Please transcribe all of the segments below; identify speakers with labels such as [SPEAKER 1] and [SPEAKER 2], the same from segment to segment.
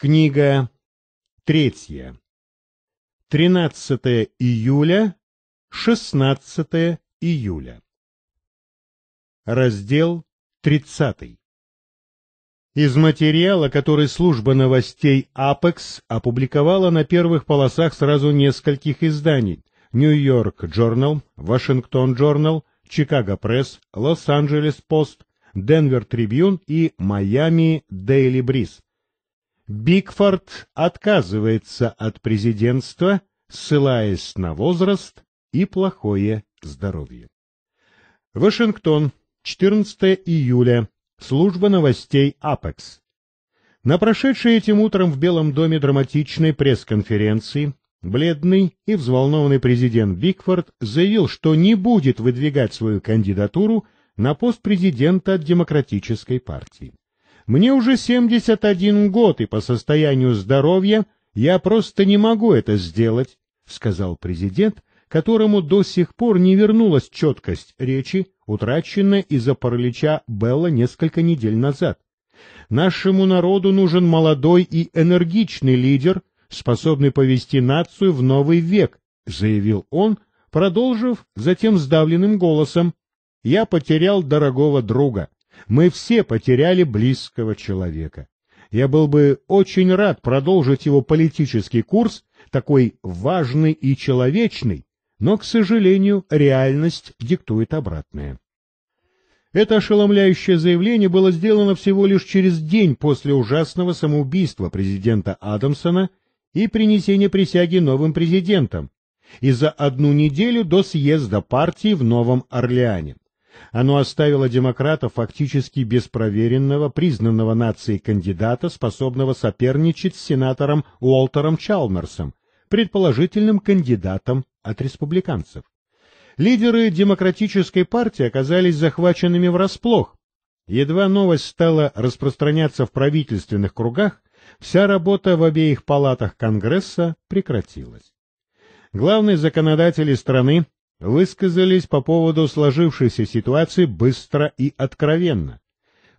[SPEAKER 1] Книга третья. 13 июля, 16 июля. Раздел 30. Из материала, который служба новостей Apex опубликовала на первых полосах сразу нескольких изданий Нью-Йорк Journal, Вашингтон Journal, Чикаго Пресс, Лос-Анджелес Пост, Денвер Трибьюн и Майами Дейли Бриз. Бигфорд отказывается от президентства, ссылаясь на возраст и плохое здоровье. Вашингтон, 14 июля. Служба новостей АПЕКС. На прошедшей этим утром в Белом доме драматичной пресс-конференции бледный и взволнованный президент Бигфорд заявил, что не будет выдвигать свою кандидатуру на пост президента от Демократической партии. Мне уже 71 год, и по состоянию здоровья я просто не могу это сделать, — сказал президент, которому до сих пор не вернулась четкость речи, утраченная из-за паралича Белла несколько недель назад. Нашему народу нужен молодой и энергичный лидер, способный повести нацию в новый век, — заявил он, продолжив затем сдавленным голосом. — Я потерял дорогого друга. — мы все потеряли близкого человека. Я был бы очень рад продолжить его политический курс, такой важный и человечный, но, к сожалению, реальность диктует обратное. Это ошеломляющее заявление было сделано всего лишь через день после ужасного самоубийства президента Адамсона и принесения присяги новым президентом, и за одну неделю до съезда партии в Новом Орлеане. Оно оставило демократов фактически без проверенного, признанного нацией кандидата, способного соперничать с сенатором Уолтером Чалмерсом, предположительным кандидатом от республиканцев. Лидеры демократической партии оказались захваченными врасплох. Едва новость стала распространяться в правительственных кругах, вся работа в обеих палатах Конгресса прекратилась. Главный законодатель страны высказались по поводу сложившейся ситуации быстро и откровенно.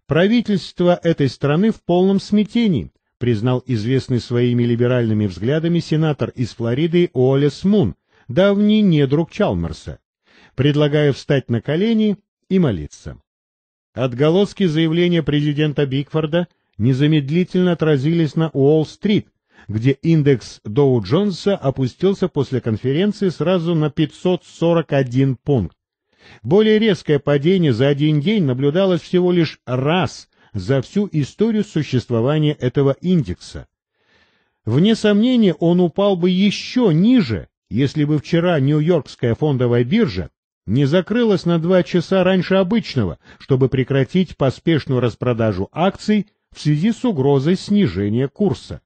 [SPEAKER 1] Правительство этой страны в полном смятении, признал известный своими либеральными взглядами сенатор из Флориды Уоллес Мун, давний недруг Чалмерса. Предлагаю встать на колени и молиться. Отголоски заявления президента Бигфорда незамедлительно отразились на Уолл-стрит, где индекс Доу Джонса опустился после конференции сразу на 541 пункт. Более резкое падение за один день наблюдалось всего лишь раз за всю историю существования этого индекса. Вне сомнения, он упал бы еще ниже, если бы вчера Нью-Йоркская фондовая биржа не закрылась на два часа раньше обычного, чтобы прекратить поспешную распродажу акций в связи с угрозой снижения курса.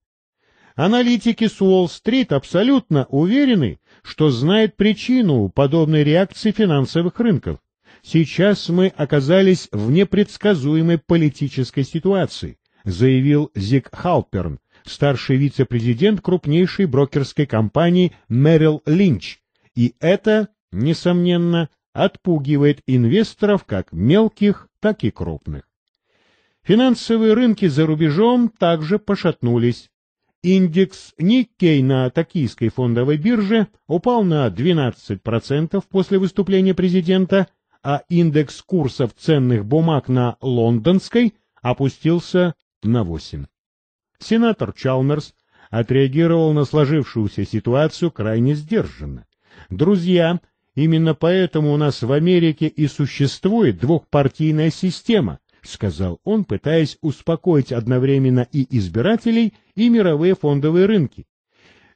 [SPEAKER 1] Аналитики с Уолл-стрит абсолютно уверены, что знают причину подобной реакции финансовых рынков. Сейчас мы оказались в непредсказуемой политической ситуации, заявил Зиг Халперн, старший вице-президент крупнейшей брокерской компании Merrill Lynch. И это, несомненно, отпугивает инвесторов как мелких, так и крупных. Финансовые рынки за рубежом также пошатнулись. Индекс Никкей на токийской фондовой бирже упал на 12% после выступления президента, а индекс курсов ценных бумаг на лондонской опустился на 8. Сенатор Чалмерс отреагировал на сложившуюся ситуацию крайне сдержанно. Друзья, именно поэтому у нас в Америке и существует двухпартийная система, — сказал он, пытаясь успокоить одновременно и избирателей, и мировые фондовые рынки.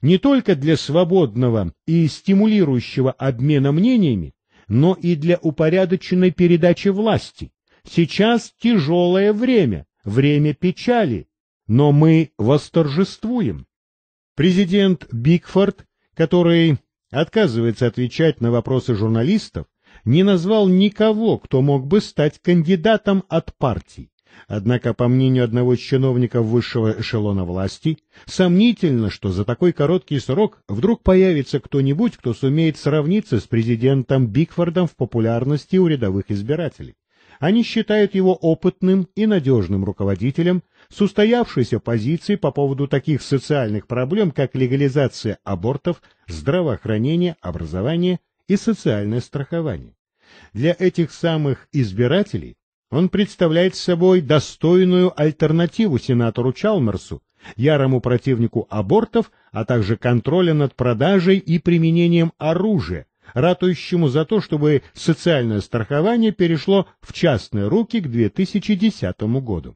[SPEAKER 1] Не только для свободного и стимулирующего обмена мнениями, но и для упорядоченной передачи власти. Сейчас тяжелое время, время печали, но мы восторжествуем. Президент Бигфорд, который отказывается отвечать на вопросы журналистов, не назвал никого, кто мог бы стать кандидатом от партий. Однако, по мнению одного из чиновников высшего эшелона власти, сомнительно, что за такой короткий срок вдруг появится кто-нибудь, кто сумеет сравниться с президентом Бигфордом в популярности у рядовых избирателей. Они считают его опытным и надежным руководителем с устоявшейся позицией по поводу таких социальных проблем, как легализация абортов, здравоохранение, образование и социальное страхование. Для этих самых избирателей он представляет собой достойную альтернативу сенатору Чалмерсу, ярому противнику абортов, а также контроля над продажей и применением оружия, ратующему за то, чтобы социальное страхование перешло в частные руки к 2010 году.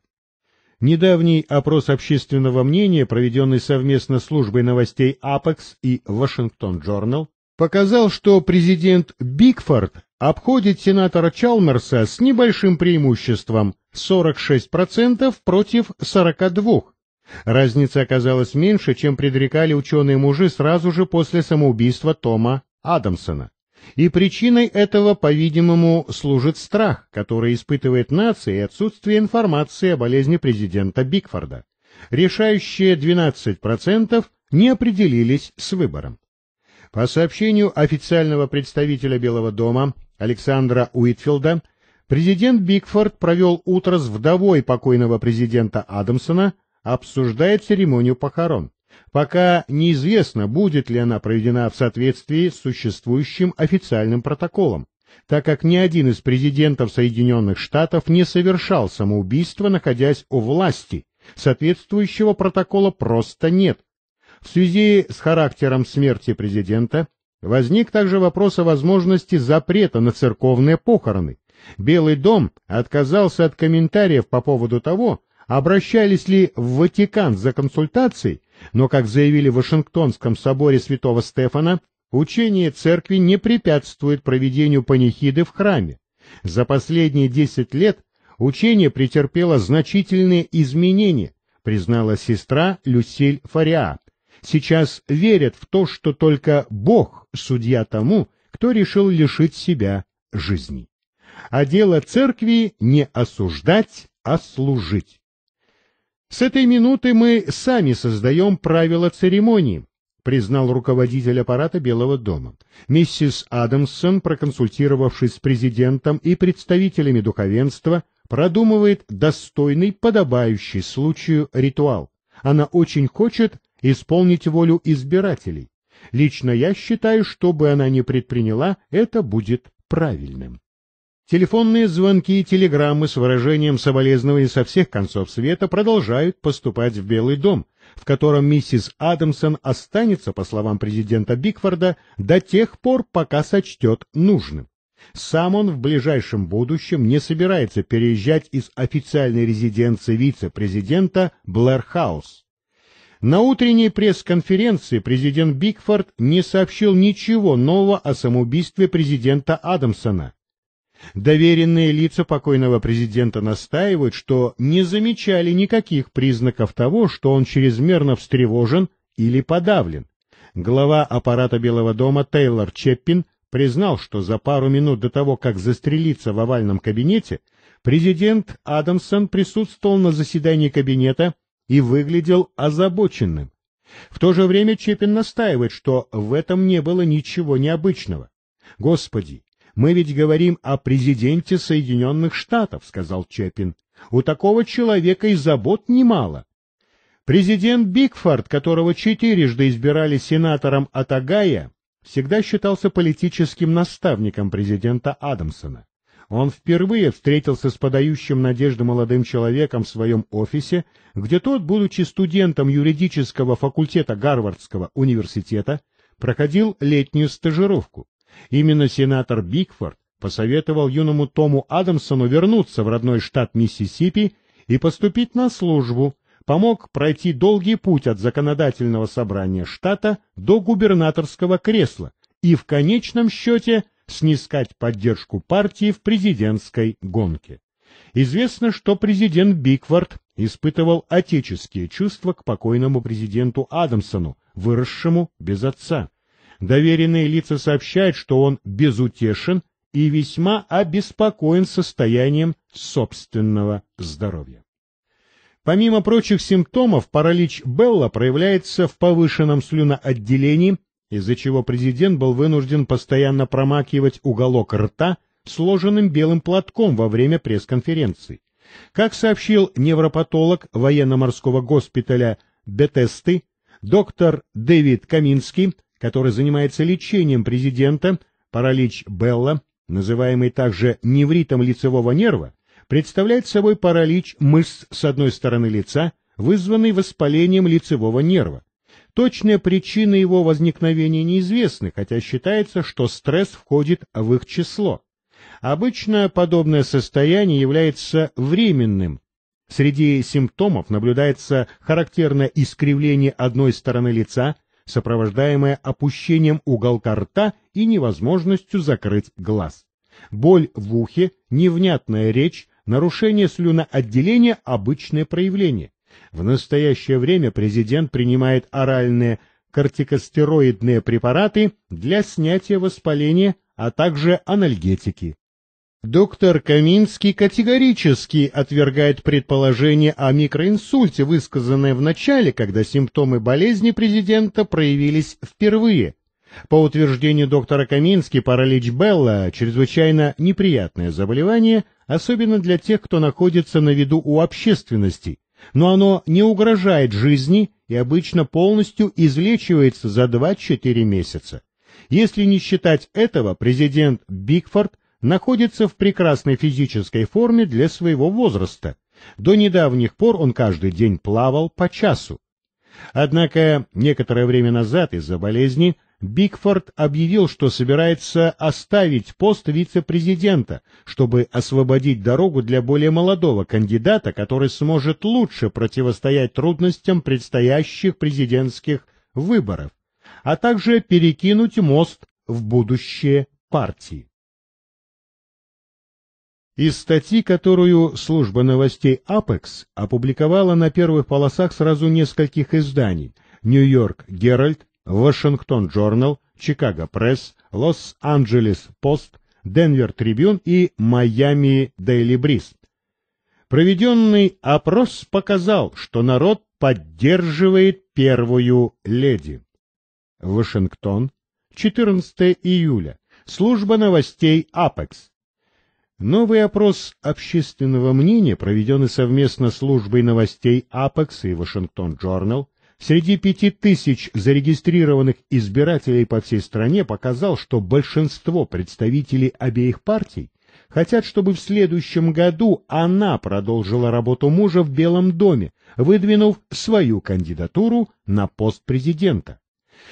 [SPEAKER 1] Недавний опрос общественного мнения, проведенный совместно службой новостей Apex и Washington Journal, показал, что президент Бигфорд обходит сенатора Чалмерса с небольшим преимуществом 46% против 42%. Разница оказалась меньше, чем предрекали ученые-мужи сразу же после самоубийства Тома Адамсона. И причиной этого, по-видимому, служит страх, который испытывает нация и отсутствие информации о болезни президента Бигфорда. Решающие 12% не определились с выбором. По сообщению официального представителя Белого дома Александра Уитфилда, президент Бигфорд провел утро с вдовой покойного президента Адамсона, обсуждая церемонию похорон. Пока неизвестно, будет ли она проведена в соответствии с существующим официальным протоколом, так как ни один из президентов Соединенных Штатов не совершал самоубийство, находясь у власти, соответствующего протокола просто нет – в связи с характером смерти президента возник также вопрос о возможности запрета на церковные похороны. Белый дом отказался от комментариев по поводу того, обращались ли в Ватикан за консультацией, но, как заявили в Вашингтонском соборе святого Стефана, учение церкви не препятствует проведению панихиды в храме. За последние 10 лет учение претерпело значительные изменения, признала сестра Люсиль Фариат сейчас верят в то, что только Бог судья тому, кто решил лишить себя жизни. А дело церкви не осуждать, а служить. С этой минуты мы сами создаем правила церемонии, признал руководитель аппарата Белого дома. Миссис Адамсон, проконсультировавшись с президентом и представителями духовенства, продумывает достойный, подобающий случаю ритуал. Она очень хочет, исполнить волю избирателей. Лично я считаю, что бы она ни предприняла, это будет правильным. Телефонные звонки и телеграммы с выражением соболезнований со всех концов света продолжают поступать в Белый дом, в котором миссис Адамсон останется, по словам президента Бикфорда, до тех пор, пока сочтет нужным. Сам он в ближайшем будущем не собирается переезжать из официальной резиденции вице-президента Блэрхаус. На утренней пресс-конференции президент Бигфорд не сообщил ничего нового о самоубийстве президента Адамсона. Доверенные лица покойного президента настаивают, что не замечали никаких признаков того, что он чрезмерно встревожен или подавлен. Глава аппарата Белого дома Тейлор Чеппин признал, что за пару минут до того, как застрелиться в овальном кабинете, президент Адамсон присутствовал на заседании кабинета и выглядел озабоченным. В то же время Чепин настаивает, что в этом не было ничего необычного. «Господи, мы ведь говорим о президенте Соединенных Штатов», — сказал Чепин. «У такого человека и забот немало». Президент Бигфорд, которого четырежды избирали сенатором от Огайо, всегда считался политическим наставником президента Адамсона. Он впервые встретился с подающим надежды молодым человеком в своем офисе, где тот, будучи студентом юридического факультета Гарвардского университета, проходил летнюю стажировку. Именно сенатор Бигфорд посоветовал юному Тому Адамсону вернуться в родной штат Миссисипи и поступить на службу, помог пройти долгий путь от законодательного собрания штата до губернаторского кресла и в конечном счете снискать поддержку партии в президентской гонке. Известно, что президент Биквард испытывал отеческие чувства к покойному президенту Адамсону, выросшему без отца. Доверенные лица сообщают, что он безутешен и весьма обеспокоен состоянием собственного здоровья. Помимо прочих симптомов, паралич Белла проявляется в повышенном слюноотделении из-за чего президент был вынужден постоянно промакивать уголок рта сложенным белым платком во время пресс-конференций. Как сообщил невропатолог военно-морского госпиталя Бетесты, доктор Дэвид Каминский, который занимается лечением президента, паралич Белла, называемый также невритом лицевого нерва, представляет собой паралич мышц с одной стороны лица, вызванный воспалением лицевого нерва, Точная причина его возникновения неизвестны, хотя считается, что стресс входит в их число. Обычно подобное состояние является временным. Среди симптомов наблюдается характерное искривление одной стороны лица, сопровождаемое опущением уголка рта и невозможностью закрыть глаз. Боль в ухе, невнятная речь, нарушение слюноотделения – обычное проявление. В настоящее время президент принимает оральные кортикостероидные препараты для снятия воспаления, а также анальгетики. Доктор Каминский категорически отвергает предположение о микроинсульте, высказанное в начале, когда симптомы болезни президента проявились впервые. По утверждению доктора Камински, паралич Белла – чрезвычайно неприятное заболевание, особенно для тех, кто находится на виду у общественности, но оно не угрожает жизни и обычно полностью излечивается за 2-4 месяца. Если не считать этого, президент Бигфорд находится в прекрасной физической форме для своего возраста. До недавних пор он каждый день плавал по часу. Однако некоторое время назад из-за болезни Бигфорд объявил, что собирается оставить пост вице-президента, чтобы освободить дорогу для более молодого кандидата, который сможет лучше противостоять трудностям предстоящих президентских выборов, а также перекинуть мост в будущее партии. Из статьи, которую служба новостей Apex опубликовала на первых полосах сразу нескольких изданий, Нью-Йорк Геральт, Вашингтон Джорнал, Чикаго Пресс, Лос-Анджелес Пост, Денвер Трибюн и Майами Дейли Бриз. Проведенный опрос показал, что народ поддерживает первую леди. Вашингтон, 14 июля. Служба новостей АПЕКС. Новый опрос общественного мнения, проведенный совместно службой новостей АПЕКС и Вашингтон Джорнал, среди пяти тысяч зарегистрированных избирателей по всей стране показал, что большинство представителей обеих партий хотят, чтобы в следующем году она продолжила работу мужа в Белом доме, выдвинув свою кандидатуру на пост президента.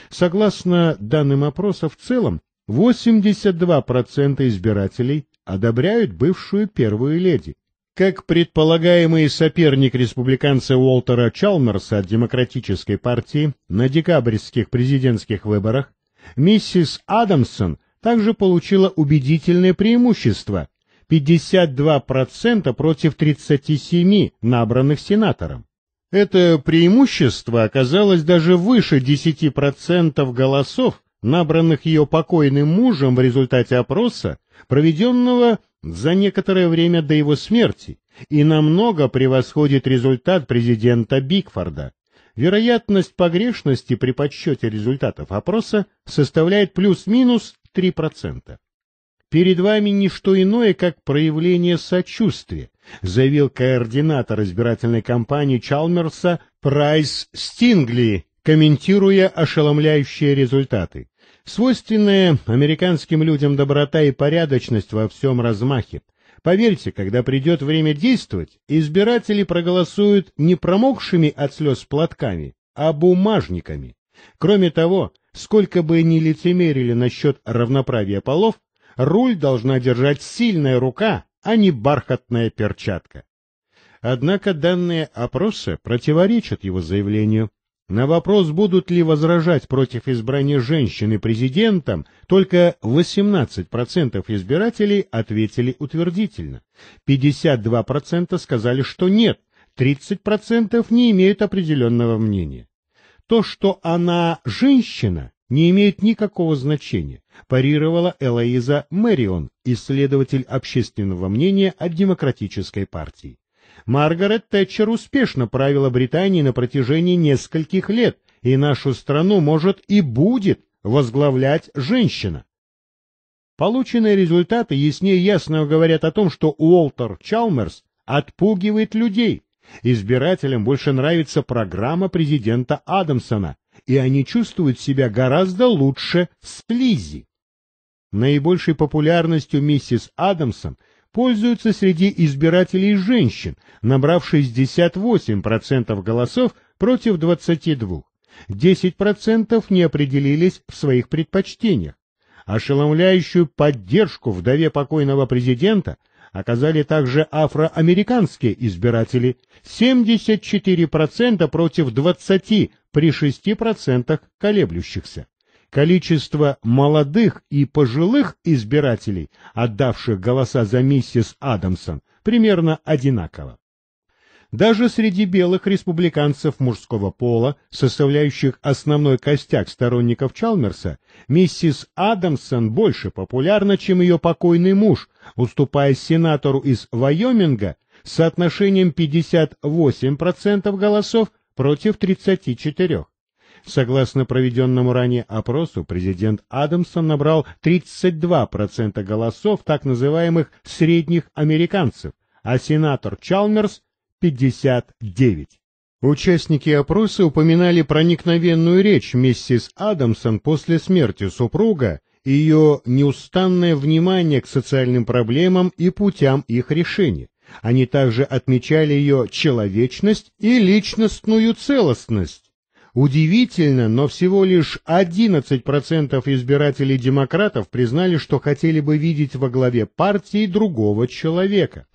[SPEAKER 1] Согласно данным опроса в целом, 82% избирателей одобряют бывшую первую леди, как предполагаемый соперник республиканца Уолтера Чалмерса от Демократической партии на декабрьских президентских выборах, миссис Адамсон также получила убедительное преимущество 52% против 37 набранных сенатором. Это преимущество оказалось даже выше 10% голосов, набранных ее покойным мужем в результате опроса, проведенного за некоторое время до его смерти и намного превосходит результат президента Бигфорда. Вероятность погрешности при подсчете результатов опроса составляет плюс-минус 3%. «Перед вами не что иное, как проявление сочувствия», заявил координатор избирательной кампании Чалмерса Прайс Стингли, комментируя ошеломляющие результаты. Свойственная американским людям доброта и порядочность во всем размахе. Поверьте, когда придет время действовать, избиратели проголосуют не промокшими от слез платками, а бумажниками. Кроме того, сколько бы ни лицемерили насчет равноправия полов, руль должна держать сильная рука, а не бархатная перчатка. Однако данные опроса противоречат его заявлению. На вопрос, будут ли возражать против избрания женщины президентом, только 18% избирателей ответили утвердительно, 52% сказали, что нет, 30% не имеют определенного мнения. То, что она женщина, не имеет никакого значения, парировала Элоиза Мэрион, исследователь общественного мнения от Демократической партии. Маргарет Тэтчер успешно правила Британией на протяжении нескольких лет, и нашу страну может и будет возглавлять женщина. Полученные результаты яснее ясного говорят о том, что Уолтер Чалмерс отпугивает людей. Избирателям больше нравится программа президента Адамсона, и они чувствуют себя гораздо лучше в слизи. Наибольшей популярностью миссис Адамсон пользуются среди избирателей женщин, набрав 68% голосов против 22. 10% не определились в своих предпочтениях. Ошеломляющую поддержку вдове покойного президента оказали также афроамериканские избиратели 74% против 20% при 6% колеблющихся количество молодых и пожилых избирателей, отдавших голоса за миссис Адамсон, примерно одинаково. Даже среди белых республиканцев мужского пола, составляющих основной костяк сторонников Чалмерса, миссис Адамсон больше популярна, чем ее покойный муж, уступая сенатору из Вайоминга с соотношением 58% голосов против 34%. Согласно проведенному ранее опросу, президент Адамсон набрал 32% голосов так называемых «средних американцев», а сенатор Чалмерс – 59%. Участники опроса упоминали проникновенную речь миссис Адамсон после смерти супруга и ее неустанное внимание к социальным проблемам и путям их решения. Они также отмечали ее человечность и личностную целостность. Удивительно, но всего лишь 11% избирателей демократов признали, что хотели бы видеть во главе партии другого человека.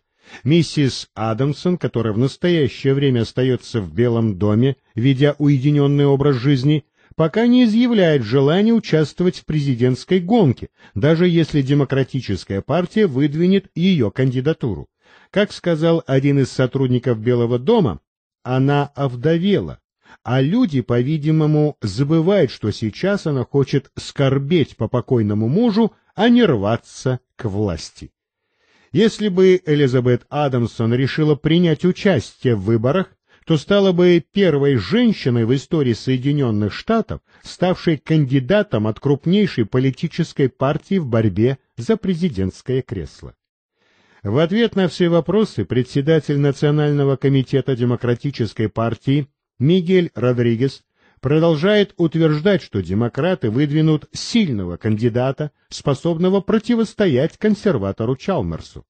[SPEAKER 1] Миссис Адамсон, которая в настоящее время остается в Белом доме, ведя уединенный образ жизни, пока не изъявляет желания участвовать в президентской гонке, даже если демократическая партия выдвинет ее кандидатуру. Как сказал один из сотрудников Белого дома, она овдовела, а люди, по-видимому, забывают, что сейчас она хочет скорбеть по покойному мужу, а не рваться к власти. Если бы Элизабет Адамсон решила принять участие в выборах, то стала бы первой женщиной в истории Соединенных Штатов, ставшей кандидатом от крупнейшей политической партии в борьбе за президентское кресло. В ответ на все вопросы председатель Национального комитета Демократической партии Мигель Родригес продолжает утверждать, что демократы выдвинут сильного кандидата, способного противостоять консерватору Чалмерсу.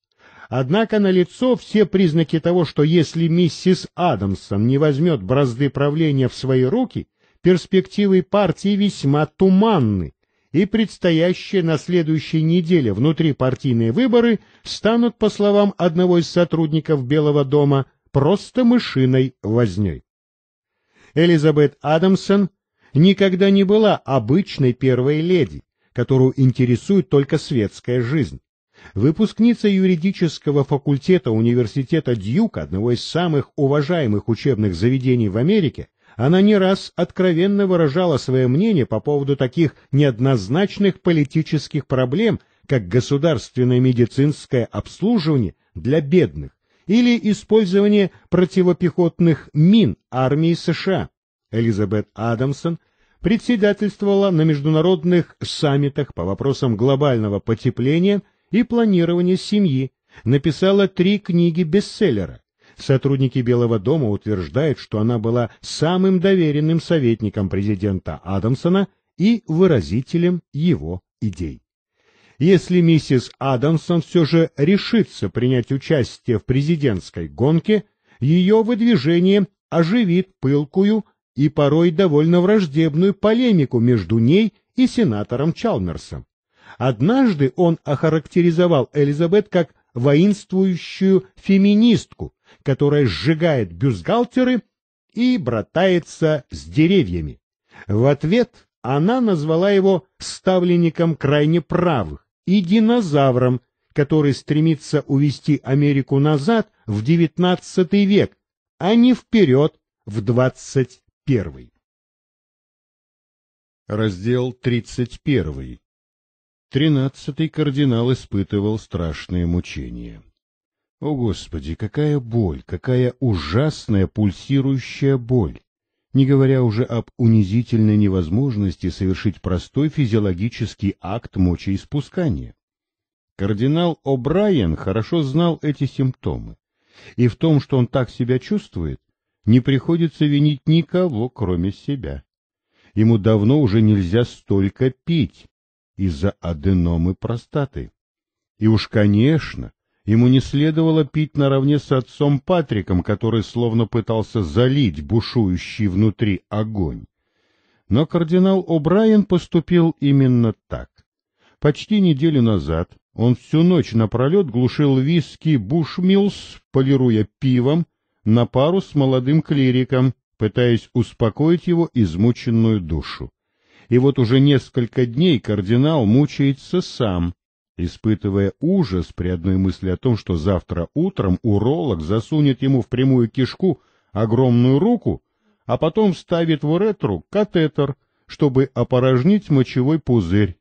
[SPEAKER 1] Однако налицо все признаки того, что если миссис Адамсон не возьмет бразды правления в свои руки, перспективы партии весьма туманны, и предстоящие на следующей неделе внутрипартийные выборы станут, по словам одного из сотрудников Белого дома, просто мышиной возней. Элизабет Адамсон никогда не была обычной первой леди, которую интересует только светская жизнь. Выпускница юридического факультета университета Дьюк, одного из самых уважаемых учебных заведений в Америке, она не раз откровенно выражала свое мнение по поводу таких неоднозначных политических проблем, как государственное медицинское обслуживание для бедных или использование противопехотных мин армии США. Элизабет Адамсон председательствовала на международных саммитах по вопросам глобального потепления и планирования семьи, написала три книги-бестселлера. Сотрудники Белого дома утверждают, что она была самым доверенным советником президента Адамсона и выразителем его идей. Если миссис Адамсон все же решится принять участие в президентской гонке, ее выдвижение оживит пылкую и порой довольно враждебную полемику между ней и сенатором Чалмерсом. Однажды он охарактеризовал Элизабет как воинствующую феминистку, которая сжигает бюстгальтеры и братается с деревьями. В ответ она назвала его ставленником крайне правых, и динозавром, который стремится увести Америку назад в XIX век, а не вперед в XXI. Раздел 31. Тринадцатый кардинал испытывал страшные мучения. О, Господи, какая боль, какая ужасная пульсирующая боль! не говоря уже об унизительной невозможности совершить простой физиологический акт мочеиспускания. Кардинал О'Брайен хорошо знал эти симптомы, и в том, что он так себя чувствует, не приходится винить никого, кроме себя. Ему давно уже нельзя столько пить из-за аденомы простаты. И уж, конечно, Ему не следовало пить наравне с отцом Патриком, который словно пытался залить бушующий внутри огонь. Но кардинал О'Брайен поступил именно так. Почти неделю назад он всю ночь напролет глушил виски «Бушмилс», полируя пивом, на пару с молодым клириком, пытаясь успокоить его измученную душу. И вот уже несколько дней кардинал мучается сам, испытывая ужас при одной мысли о том, что завтра утром уролог засунет ему в прямую кишку огромную руку, а потом вставит в уретру катетер, чтобы опорожнить мочевой пузырь.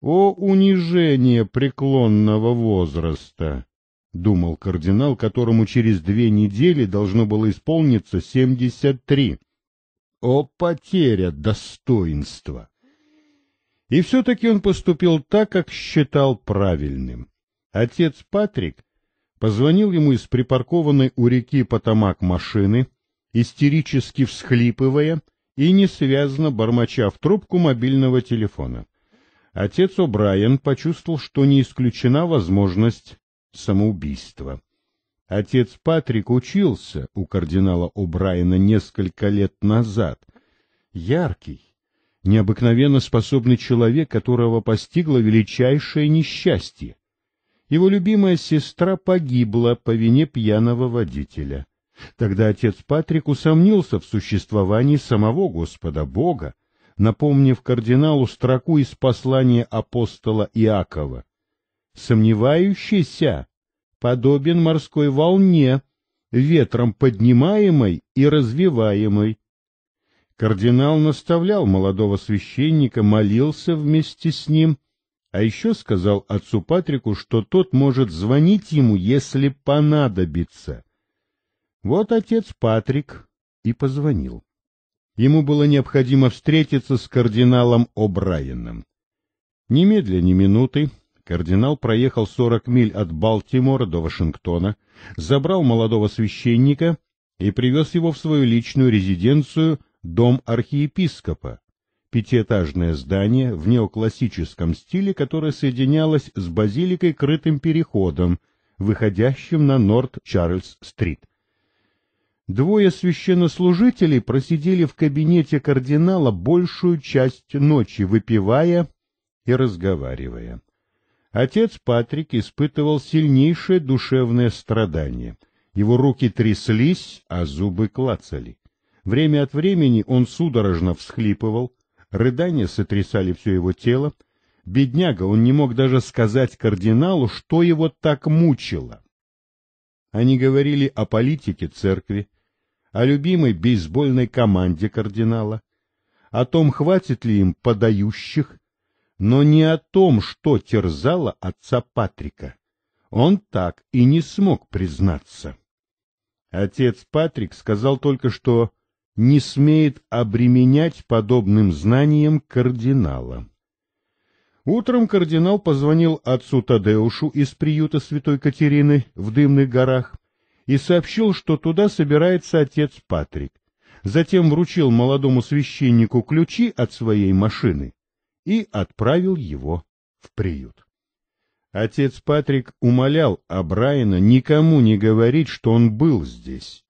[SPEAKER 1] «О унижение преклонного возраста!» — думал кардинал, которому через две недели должно было исполниться семьдесят три. «О потеря достоинства!» И все-таки он поступил так, как считал правильным. Отец Патрик позвонил ему из припаркованной у реки Потамак машины, истерически всхлипывая и несвязно бормоча в трубку мобильного телефона. Отец О'Брайен почувствовал, что не исключена возможность самоубийства. Отец Патрик учился у кардинала О'Брайена несколько лет назад. Яркий, необыкновенно способный человек, которого постигло величайшее несчастье. Его любимая сестра погибла по вине пьяного водителя. Тогда отец Патрик усомнился в существовании самого Господа Бога, напомнив кардиналу строку из послания апостола Иакова. «Сомневающийся подобен морской волне, ветром поднимаемой и развиваемой. Кардинал наставлял молодого священника, молился вместе с ним, а еще сказал отцу Патрику, что тот может звонить ему, если понадобится. Вот отец Патрик и позвонил. Ему было необходимо встретиться с кардиналом О'Брайеном. Немедля, ни минуты, кардинал проехал сорок миль от Балтимора до Вашингтона, забрал молодого священника и привез его в свою личную резиденцию дом архиепископа, пятиэтажное здание в неоклассическом стиле, которое соединялось с базиликой крытым переходом, выходящим на Норт-Чарльз-стрит. Двое священнослужителей просидели в кабинете кардинала большую часть ночи, выпивая и разговаривая. Отец Патрик испытывал сильнейшее душевное страдание. Его руки тряслись, а зубы клацали. Время от времени он судорожно всхлипывал, рыдания сотрясали все его тело. Бедняга, он не мог даже сказать кардиналу, что его так мучило. Они говорили о политике церкви, о любимой бейсбольной команде кардинала, о том, хватит ли им подающих, но не о том, что терзало отца Патрика. Он так и не смог признаться. Отец Патрик сказал только, что не смеет обременять подобным знанием кардинала. Утром кардинал позвонил отцу Тадеушу из приюта Святой Катерины в Дымных горах и сообщил, что туда собирается отец Патрик. Затем вручил молодому священнику ключи от своей машины и отправил его в приют. Отец Патрик умолял Абрайана никому не говорить, что он был здесь,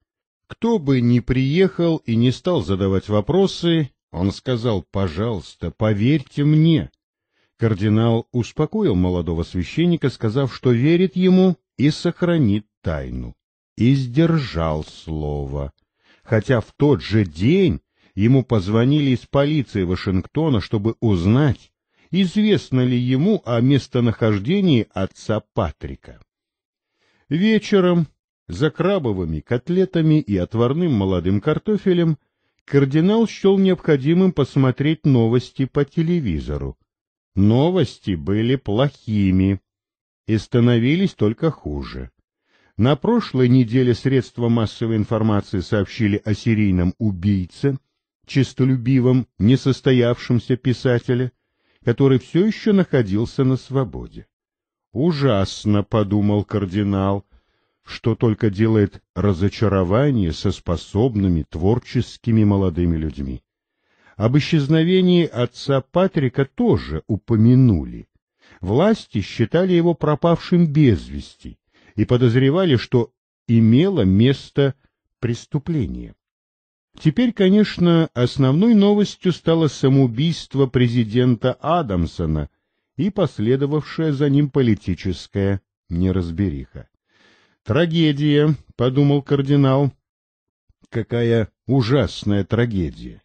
[SPEAKER 1] кто бы ни приехал и не стал задавать вопросы, он сказал «пожалуйста, поверьте мне». Кардинал успокоил молодого священника, сказав, что верит ему и сохранит тайну, и сдержал слово. Хотя в тот же день ему позвонили из полиции Вашингтона, чтобы узнать, известно ли ему о местонахождении отца Патрика. Вечером за крабовыми котлетами и отварным молодым картофелем кардинал счел необходимым посмотреть новости по телевизору. Новости были плохими и становились только хуже. На прошлой неделе средства массовой информации сообщили о серийном убийце, честолюбивом, несостоявшемся писателе, который все еще находился на свободе. «Ужасно», — подумал кардинал, что только делает разочарование со способными творческими молодыми людьми. Об исчезновении отца Патрика тоже упомянули. Власти считали его пропавшим без вести и подозревали, что имело место преступление. Теперь, конечно, основной новостью стало самоубийство президента Адамсона и последовавшая за ним политическая неразбериха. Трагедия, — подумал кардинал. Какая ужасная трагедия!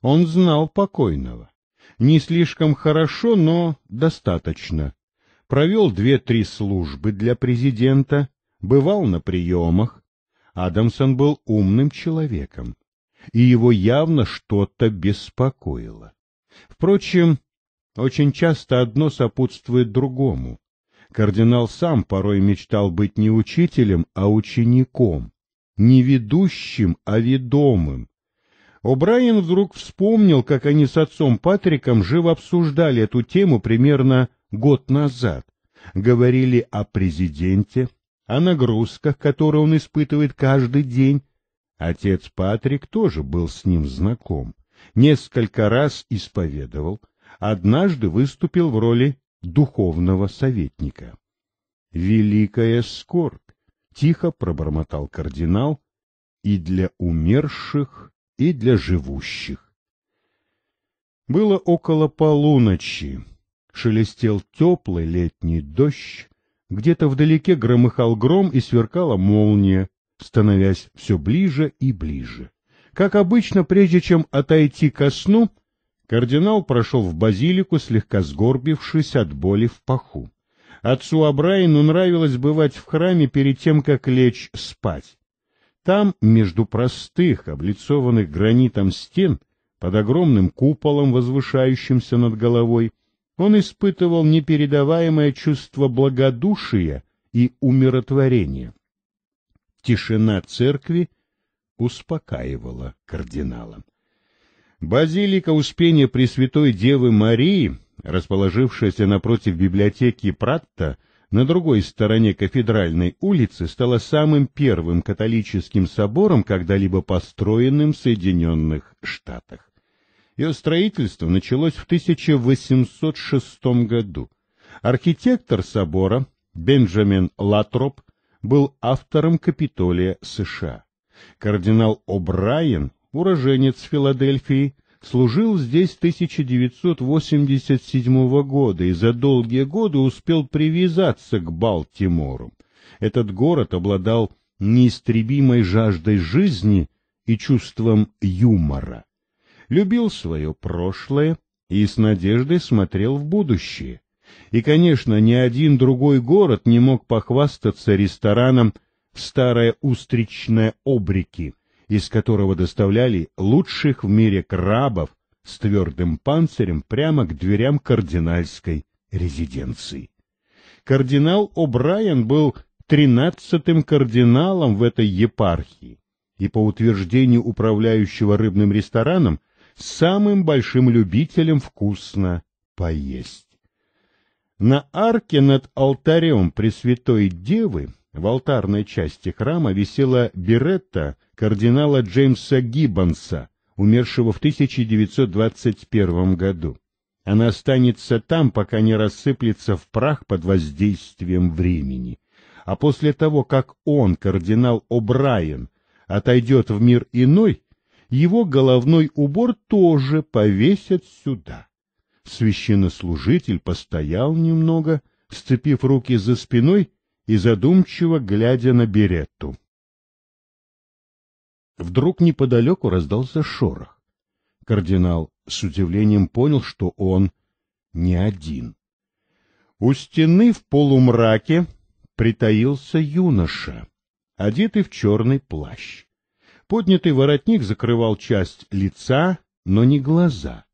[SPEAKER 1] Он знал покойного. Не слишком хорошо, но достаточно. Провел две-три службы для президента, бывал на приемах. Адамсон был умным человеком, и его явно что-то беспокоило. Впрочем, очень часто одно сопутствует другому. Кардинал сам порой мечтал быть не учителем, а учеником, не ведущим, а ведомым. О'Брайен вдруг вспомнил, как они с отцом Патриком живо обсуждали эту тему примерно год назад. Говорили о президенте, о нагрузках, которые он испытывает каждый день. Отец Патрик тоже был с ним знаком, несколько раз исповедовал, однажды выступил в роли духовного советника. «Великая скорбь!» — тихо пробормотал кардинал. «И для умерших, и для живущих». Было около полуночи. Шелестел теплый летний дождь. Где-то вдалеке громыхал гром и сверкала молния, становясь все ближе и ближе. Как обычно, прежде чем отойти ко сну, Кардинал прошел в базилику, слегка сгорбившись от боли в паху. Отцу Абраину нравилось бывать в храме перед тем, как лечь спать. Там, между простых, облицованных гранитом стен, под огромным куполом, возвышающимся над головой, он испытывал непередаваемое чувство благодушия и умиротворения. Тишина церкви успокаивала кардинала. Базилика Успения Пресвятой Девы Марии, расположившаяся напротив библиотеки Пратта, на другой стороне кафедральной улицы, стала самым первым католическим собором, когда-либо построенным в Соединенных Штатах. Ее строительство началось в 1806 году. Архитектор собора Бенджамин Латроп был автором Капитолия США. Кардинал О'Брайен уроженец Филадельфии, служил здесь 1987 года и за долгие годы успел привязаться к Балтимору. Этот город обладал неистребимой жаждой жизни и чувством юмора. Любил свое прошлое и с надеждой смотрел в будущее. И, конечно, ни один другой город не мог похвастаться рестораном «Старая устричная обрики», из которого доставляли лучших в мире крабов с твердым панцирем прямо к дверям кардинальской резиденции. Кардинал О'Брайен был тринадцатым кардиналом в этой епархии и, по утверждению управляющего рыбным рестораном, самым большим любителем вкусно поесть. На арке над алтарем Пресвятой Девы в алтарной части храма висела беретта кардинала Джеймса Гиббонса, умершего в 1921 году. Она останется там, пока не рассыплется в прах под воздействием времени. А после того, как он, кардинал О'Брайен, отойдет в мир иной, его головной убор тоже повесят сюда. Священнослужитель постоял немного, сцепив руки за спиной и задумчиво глядя на Беретту. Вдруг неподалеку раздался шорох. Кардинал с удивлением понял, что он не один. У стены в полумраке притаился юноша, одетый в черный плащ. Поднятый воротник закрывал часть лица, но не глаза.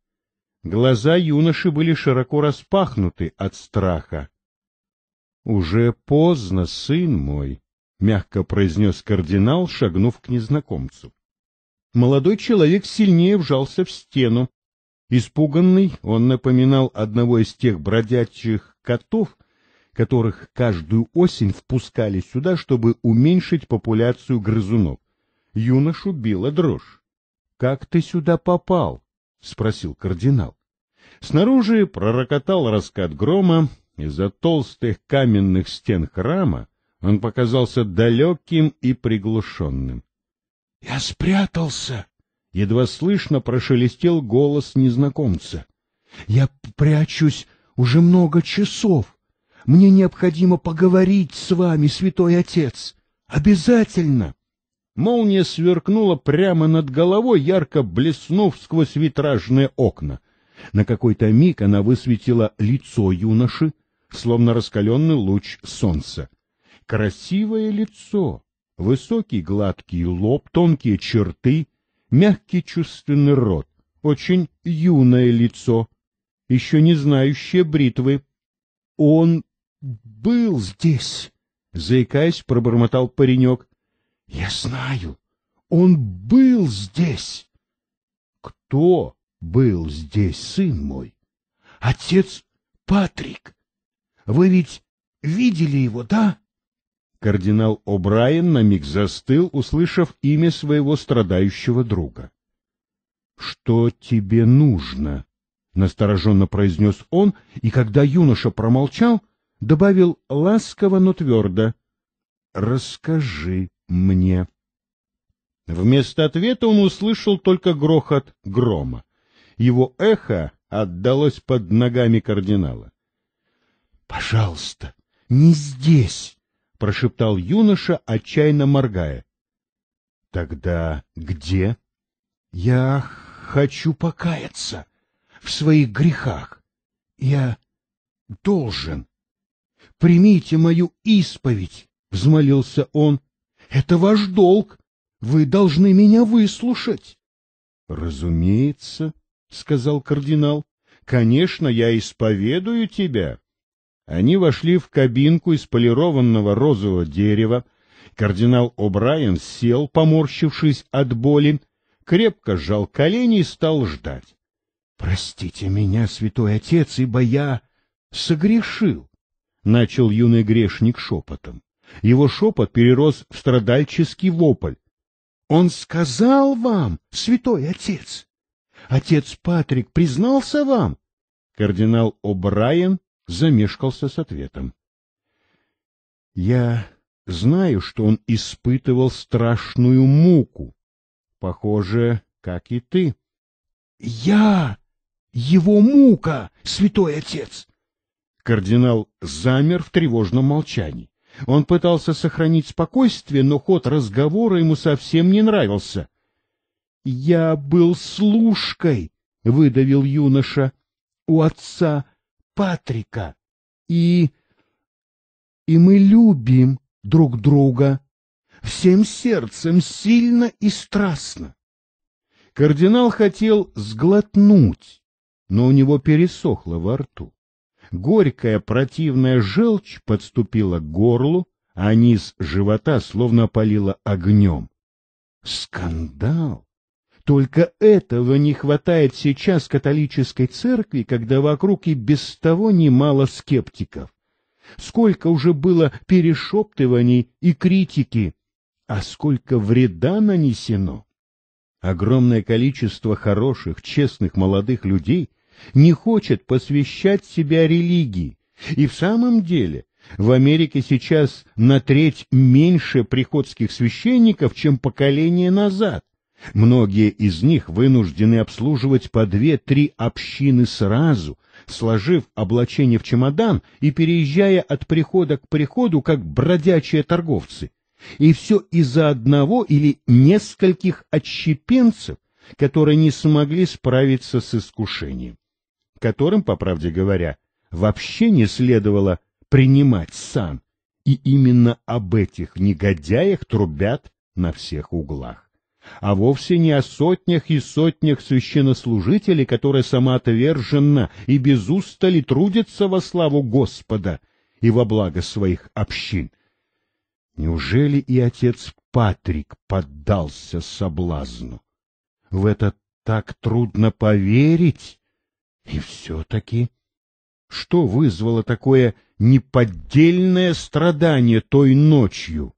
[SPEAKER 1] Глаза юноши были широко распахнуты от страха. «Уже поздно, сын мой», — мягко произнес кардинал, шагнув к незнакомцу. Молодой человек сильнее вжался в стену. Испуганный, он напоминал одного из тех бродячих котов, которых каждую осень впускали сюда, чтобы уменьшить популяцию грызунов. Юношу била дрожь. — Как ты сюда попал? — спросил кардинал. Снаружи пророкотал раскат грома, из-за толстых каменных стен храма он показался далеким и приглушенным. — Я спрятался! — едва слышно прошелестел голос незнакомца. — Я прячусь уже много часов. Мне необходимо поговорить с вами, святой отец. Обязательно! Молния сверкнула прямо над головой, ярко блеснув сквозь витражные окна. На какой-то миг она высветила лицо юноши, словно раскаленный луч солнца. Красивое лицо, высокий гладкий лоб, тонкие черты, мягкий чувственный рот, очень юное лицо, еще не знающее бритвы. Он был здесь, заикаясь, пробормотал паренек. Я знаю, он был здесь. Кто был здесь, сын мой? Отец Патрик. Вы ведь видели его, да? Кардинал О'Брайен на миг застыл, услышав имя своего страдающего друга. — Что тебе нужно? — настороженно произнес он, и когда юноша промолчал, добавил ласково, но твердо. — Расскажи мне. Вместо ответа он услышал только грохот грома. Его эхо отдалось под ногами кардинала. Пожалуйста, не здесь, прошептал юноша, отчаянно моргая. Тогда где? Я хочу покаяться в своих грехах. Я должен. Примите мою исповедь, взмолился он. Это ваш долг. Вы должны меня выслушать. Разумеется, сказал кардинал. Конечно, я исповедую тебя они вошли в кабинку из полированного розового дерева. Кардинал О'Брайен сел, поморщившись от боли, крепко сжал колени и стал ждать. — Простите меня, святой отец, ибо я согрешил, — начал юный грешник шепотом. Его шепот перерос в страдальческий вопль. — Он сказал вам, святой отец? Отец Патрик признался вам? Кардинал О'Брайен замешкался с ответом. Я знаю, что он испытывал страшную муку. Похоже, как и ты. Я его мука, святой отец. Кардинал замер в тревожном молчании. Он пытался сохранить спокойствие, но ход разговора ему совсем не нравился. — Я был служкой, — выдавил юноша. — У отца Патрика. И... и мы любим друг друга всем сердцем, сильно и страстно. Кардинал хотел сглотнуть, но у него пересохло во рту. Горькая противная желчь подступила к горлу, а низ живота словно опалило огнем. Скандал! Только этого не хватает сейчас католической церкви, когда вокруг и без того немало скептиков. Сколько уже было перешептываний и критики, а сколько вреда нанесено. Огромное количество хороших, честных молодых людей не хочет посвящать себя религии. И в самом деле в Америке сейчас на треть меньше приходских священников, чем поколение назад. Многие из них вынуждены обслуживать по две-три общины сразу, сложив облачение в чемодан и переезжая от прихода к приходу, как бродячие торговцы. И все из-за одного или нескольких отщепенцев, которые не смогли справиться с искушением, которым, по правде говоря, вообще не следовало принимать сан, и именно об этих негодяях трубят на всех углах а вовсе не о сотнях и сотнях священнослужителей, которые самоотверженно и без устали трудятся во славу Господа и во благо своих общин. Неужели и отец Патрик поддался соблазну? В это так трудно поверить. И все-таки, что вызвало такое неподдельное страдание той ночью?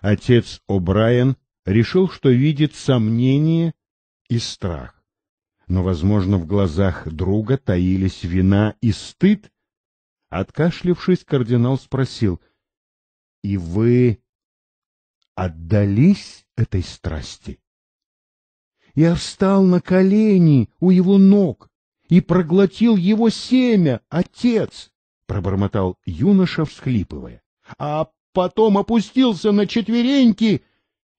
[SPEAKER 1] Отец О'Брайен решил, что видит сомнение и страх. Но, возможно, в глазах друга таились вина и стыд. Откашлившись, кардинал спросил, — И вы отдались этой страсти? Я встал на колени у его ног и проглотил его семя, отец, — пробормотал юноша, всхлипывая. — А потом опустился на четвереньки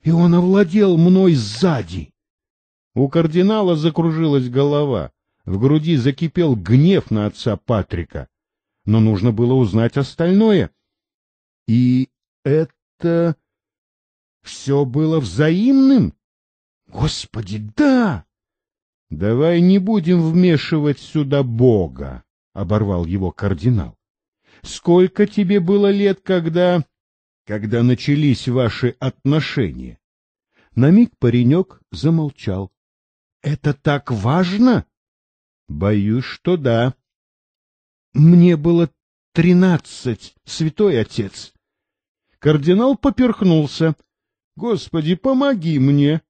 [SPEAKER 1] и он овладел мной сзади. У кардинала закружилась голова, в груди закипел гнев на отца Патрика. Но нужно было узнать остальное. И это все было взаимным? Господи, да! Давай не будем вмешивать сюда Бога, — оборвал его кардинал. Сколько тебе было лет, когда когда начались ваши отношения. На миг паренек замолчал. — Это так важно? — Боюсь, что да. — Мне было тринадцать, святой отец. Кардинал поперхнулся. — Господи, помоги мне!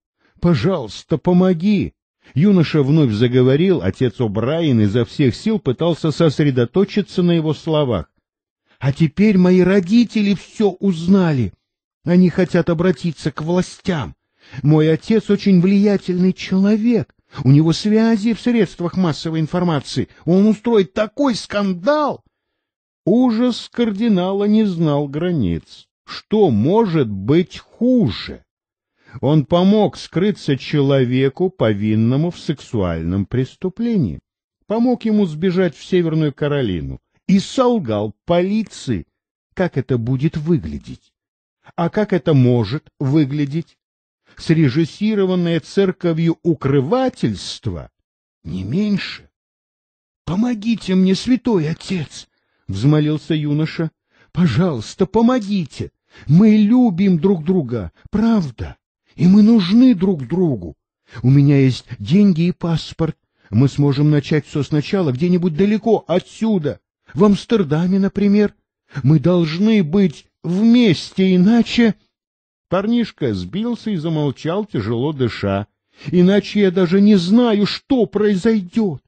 [SPEAKER 1] Пожалуйста, помоги! Юноша вновь заговорил, отец О'Брайен изо всех сил пытался сосредоточиться на его словах. А теперь мои родители все узнали. Они хотят обратиться к властям. Мой отец очень влиятельный человек. У него связи в средствах массовой информации. Он устроит такой скандал. Ужас кардинала не знал границ. Что может быть хуже? Он помог скрыться человеку, повинному в сексуальном преступлении. Помог ему сбежать в Северную Каролину и солгал полиции, как это будет выглядеть. А как это может выглядеть? Срежиссированное церковью укрывательство не меньше. — Помогите мне, святой отец! — взмолился юноша. — Пожалуйста, помогите! Мы любим друг друга, правда, и мы нужны друг другу. У меня есть деньги и паспорт. Мы сможем начать все сначала где-нибудь далеко отсюда в Амстердаме, например. Мы должны быть вместе, иначе...» Парнишка сбился и замолчал, тяжело дыша. «Иначе я даже не знаю, что произойдет.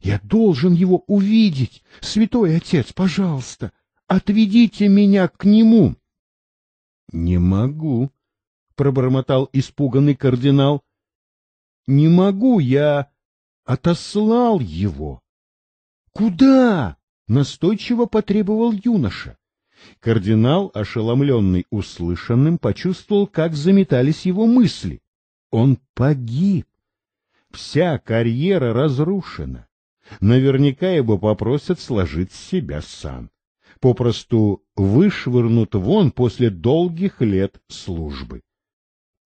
[SPEAKER 1] Я должен его увидеть. Святой отец, пожалуйста, отведите меня к нему». «Не могу», — пробормотал испуганный кардинал. «Не могу, я отослал его». «Куда?» настойчиво потребовал юноша. Кардинал, ошеломленный услышанным, почувствовал, как заметались его мысли. Он погиб. Вся карьера разрушена. Наверняка его попросят сложить с себя сам. Попросту вышвырнут вон после долгих лет службы.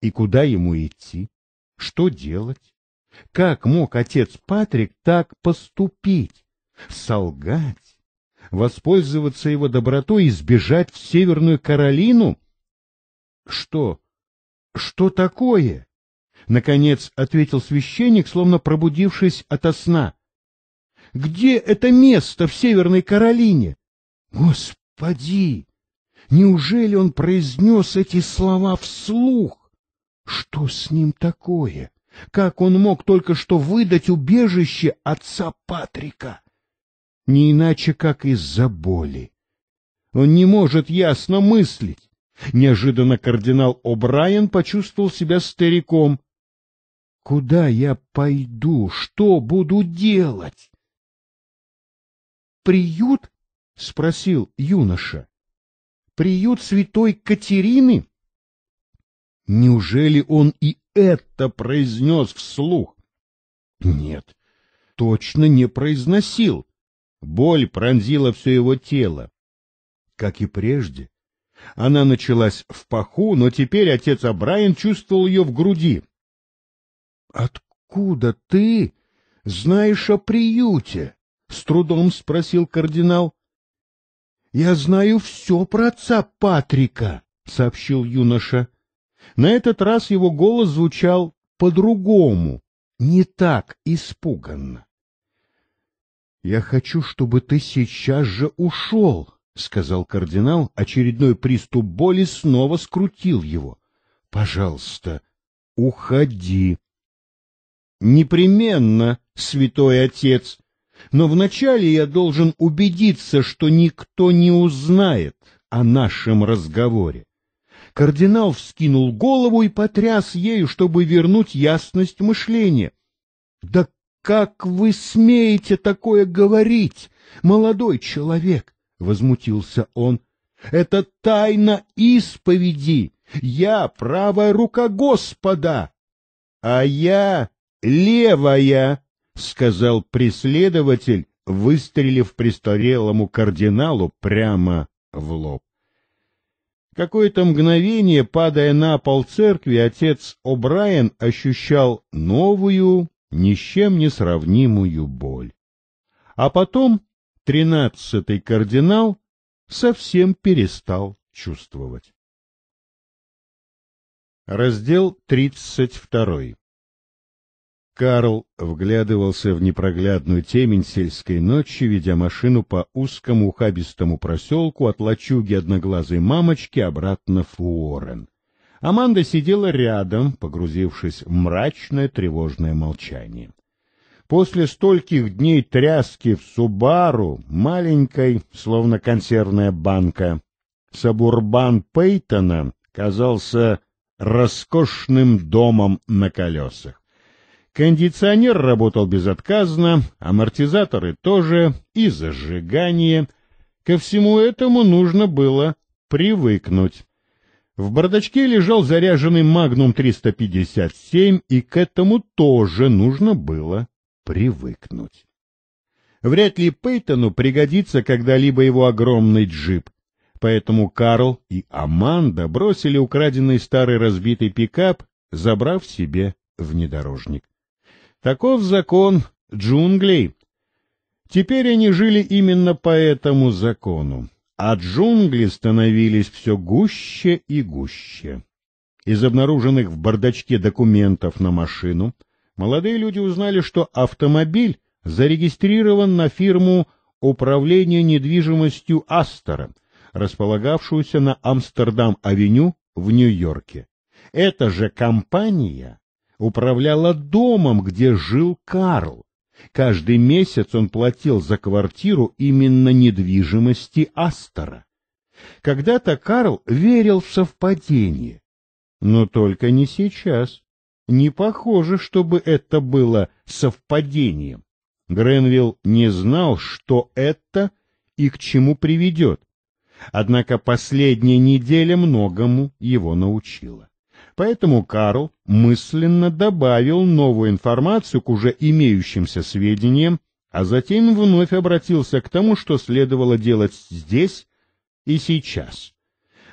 [SPEAKER 1] И куда ему идти? Что делать? Как мог отец Патрик так поступить? Солгать? воспользоваться его добротой и сбежать в Северную Каролину? Что? Что такое? Наконец ответил священник, словно пробудившись ото сна. Где это место в Северной Каролине? Господи! Неужели он произнес эти слова вслух? Что с ним такое? Как он мог только что выдать убежище отца Патрика? не иначе, как из-за боли. Он не может ясно мыслить. Неожиданно кардинал О'Брайен почувствовал себя стариком. «Куда я пойду? Что буду делать?» «Приют?» — спросил юноша. «Приют святой Катерины?» Неужели он и это произнес вслух? Нет, точно не произносил. Боль пронзила все его тело. Как и прежде. Она началась в паху, но теперь отец Абрайан чувствовал ее в груди. — Откуда ты знаешь о приюте? — с трудом спросил кардинал. — Я знаю все про отца Патрика, — сообщил юноша. На этот раз его голос звучал по-другому, не так испуганно. Я хочу, чтобы ты сейчас же ушел, — сказал кардинал. Очередной приступ боли снова скрутил его. — Пожалуйста, уходи. — Непременно, святой отец. Но вначале я должен убедиться, что никто не узнает о нашем разговоре. Кардинал вскинул голову и потряс ею, чтобы вернуть ясность мышления. — Да как вы смеете такое говорить, молодой человек? — возмутился он. — Это тайна исповеди. Я правая рука Господа. — А я левая, — сказал преследователь, выстрелив престарелому кардиналу прямо в лоб. Какое-то мгновение, падая на пол церкви, отец О'Брайен ощущал новую ни с чем не сравнимую боль. А потом тринадцатый кардинал совсем перестал чувствовать. Раздел тридцать второй. Карл вглядывался в непроглядную темень сельской ночи, ведя машину по узкому ухабистому проселку от лачуги одноглазой мамочки обратно в Уоррен. Аманда сидела рядом, погрузившись в мрачное тревожное молчание. После стольких дней тряски в Субару, маленькой, словно консервная банка, Сабурбан Пейтона казался роскошным домом на колесах. Кондиционер работал безотказно, амортизаторы тоже, и зажигание. Ко всему этому нужно было привыкнуть. В бардачке лежал заряженный «Магнум 357», и к этому тоже нужно было привыкнуть. Вряд ли Пейтону пригодится когда-либо его огромный джип, поэтому Карл и Аманда бросили украденный старый разбитый пикап, забрав себе внедорожник. Таков закон джунглей. Теперь они жили именно по этому закону а джунгли становились все гуще и гуще. Из обнаруженных в бардачке документов на машину молодые люди узнали, что автомобиль зарегистрирован на фирму управления недвижимостью Астера, располагавшуюся на Амстердам-авеню в Нью-Йорке. Эта же компания управляла домом, где жил Карл, Каждый месяц он платил за квартиру именно недвижимости Астора. Когда-то Карл верил в совпадение. Но только не сейчас. Не похоже, чтобы это было совпадением. Гренвилл не знал, что это и к чему приведет. Однако последняя неделя многому его научила. Поэтому Карл мысленно добавил новую информацию к уже имеющимся сведениям, а затем вновь обратился к тому, что следовало делать здесь и сейчас.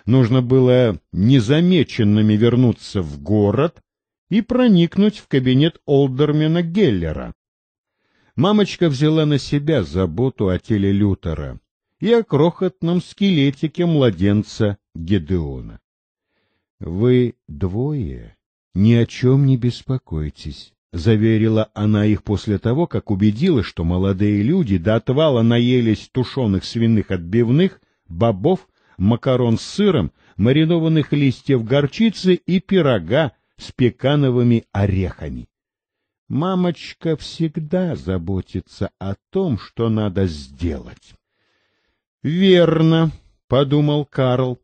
[SPEAKER 1] Нужно было незамеченными вернуться в город и проникнуть в кабинет Олдермена Геллера. Мамочка взяла на себя заботу о теле Лютера и о крохотном скелетике младенца Гедеона. «Вы двое ни о чем не беспокойтесь», — заверила она их после того, как убедила, что молодые люди до отвала наелись тушеных свиных отбивных, бобов, макарон с сыром, маринованных листьев горчицы и пирога с пекановыми орехами. Мамочка всегда заботится о том, что надо сделать. — Верно, — подумал Карл.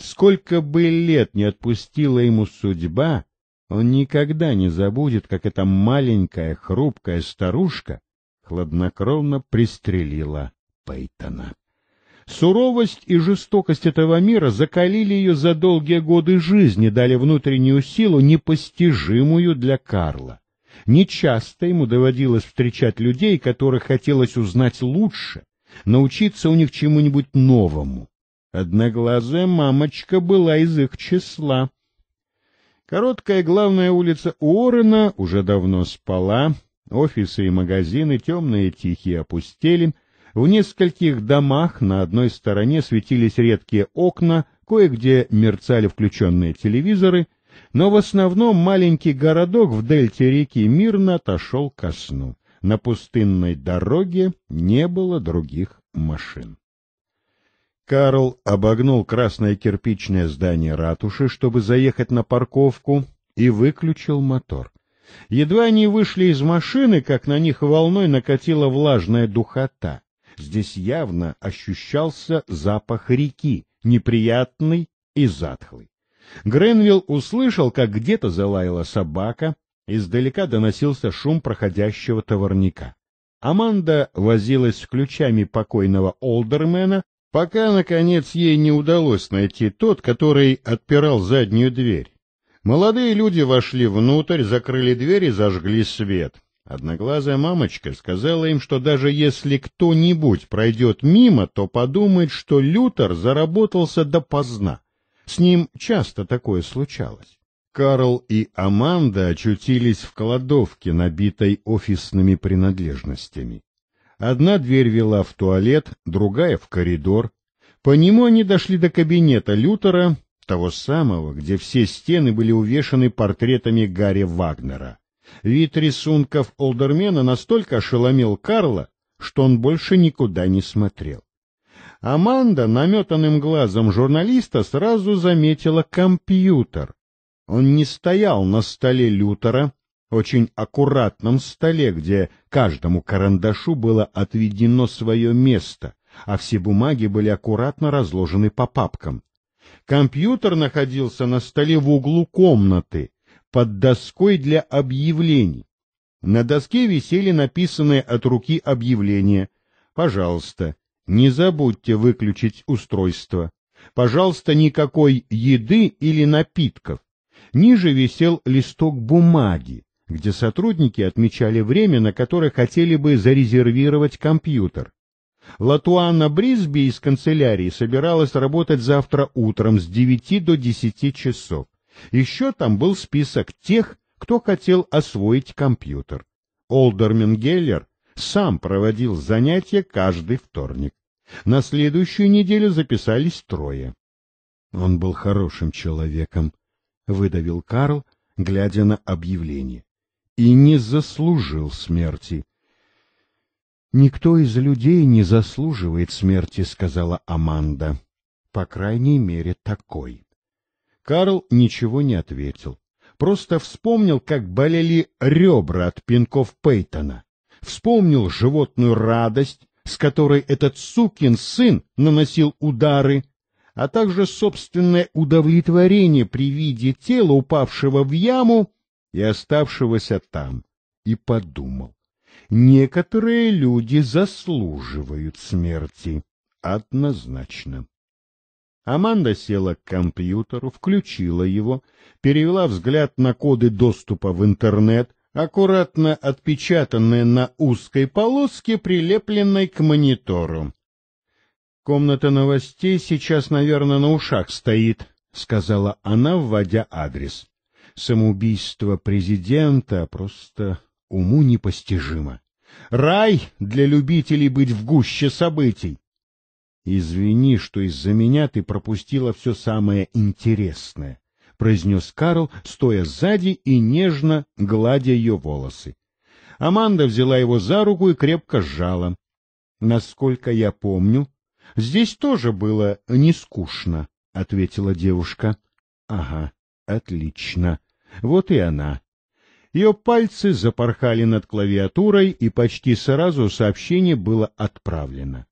[SPEAKER 1] Сколько бы лет не отпустила ему судьба, он никогда не забудет, как эта маленькая хрупкая старушка хладнокровно пристрелила Пейтона. Суровость и жестокость этого мира закалили ее за долгие годы жизни, дали внутреннюю силу, непостижимую для Карла. Нечасто ему доводилось встречать людей, которых хотелось узнать лучше, научиться у них чему-нибудь новому. Одноглазая мамочка была из их числа. Короткая главная улица Уоррена уже давно спала, офисы и магазины темные тихие опустели, в нескольких домах на одной стороне светились редкие окна, кое-где мерцали включенные телевизоры, но в основном маленький городок в дельте реки мирно отошел ко сну. На пустынной дороге не было других машин. Карл обогнул красное кирпичное здание ратуши, чтобы заехать на парковку, и выключил мотор. Едва они вышли из машины, как на них волной накатила влажная духота. Здесь явно ощущался запах реки, неприятный и затхлый. Гренвилл услышал, как где-то залаяла собака, издалека доносился шум проходящего товарника. Аманда возилась с ключами покойного Олдермена, пока, наконец, ей не удалось найти тот, который отпирал заднюю дверь. Молодые люди вошли внутрь, закрыли дверь и зажгли свет. Одноглазая мамочка сказала им, что даже если кто-нибудь пройдет мимо, то подумает, что Лютер заработался допоздна. С ним часто такое случалось. Карл и Аманда очутились в кладовке, набитой офисными принадлежностями. Одна дверь вела в туалет, другая — в коридор. По нему они дошли до кабинета Лютера, того самого, где все стены были увешаны портретами Гарри Вагнера. Вид рисунков Олдермена настолько ошеломил Карла, что он больше никуда не смотрел. Аманда наметанным глазом журналиста сразу заметила компьютер. Он не стоял на столе Лютера, очень аккуратном столе, где каждому карандашу было отведено свое место, а все бумаги были аккуратно разложены по папкам. Компьютер находился на столе в углу комнаты, под доской для объявлений. На доске висели написанные от руки объявления. «Пожалуйста, не забудьте выключить устройство. Пожалуйста, никакой еды или напитков». Ниже висел листок бумаги, где сотрудники отмечали время, на которое хотели бы зарезервировать компьютер. Латуана Брисби из канцелярии собиралась работать завтра утром с 9 до 10 часов. Еще там был список тех, кто хотел освоить компьютер. Олдермен Геллер сам проводил занятия каждый вторник. На следующую неделю записались трое. Он был хорошим человеком, — выдавил Карл, глядя на объявление и не заслужил смерти. «Никто из людей не заслуживает смерти», — сказала Аманда. «По крайней мере, такой». Карл ничего не ответил. Просто вспомнил, как болели ребра от пинков Пейтона. Вспомнил животную радость, с которой этот сукин сын наносил удары, а также собственное удовлетворение при виде тела, упавшего в яму, и оставшегося там, и подумал. Некоторые люди заслуживают смерти. Однозначно. Аманда села к компьютеру, включила его, перевела взгляд на коды доступа в интернет, аккуратно отпечатанные на узкой полоске, прилепленной к монитору. «Комната новостей сейчас, наверное, на ушах стоит», — сказала она, вводя адрес самоубийство президента просто уму непостижимо. Рай для любителей быть в гуще событий. «Извини, что из-за меня ты пропустила все самое интересное», — произнес Карл, стоя сзади и нежно гладя ее волосы. Аманда взяла его за руку и крепко сжала. «Насколько я помню, здесь тоже было не скучно», — ответила девушка. «Ага, отлично», вот и она. Ее пальцы запорхали над клавиатурой, и почти сразу сообщение было отправлено.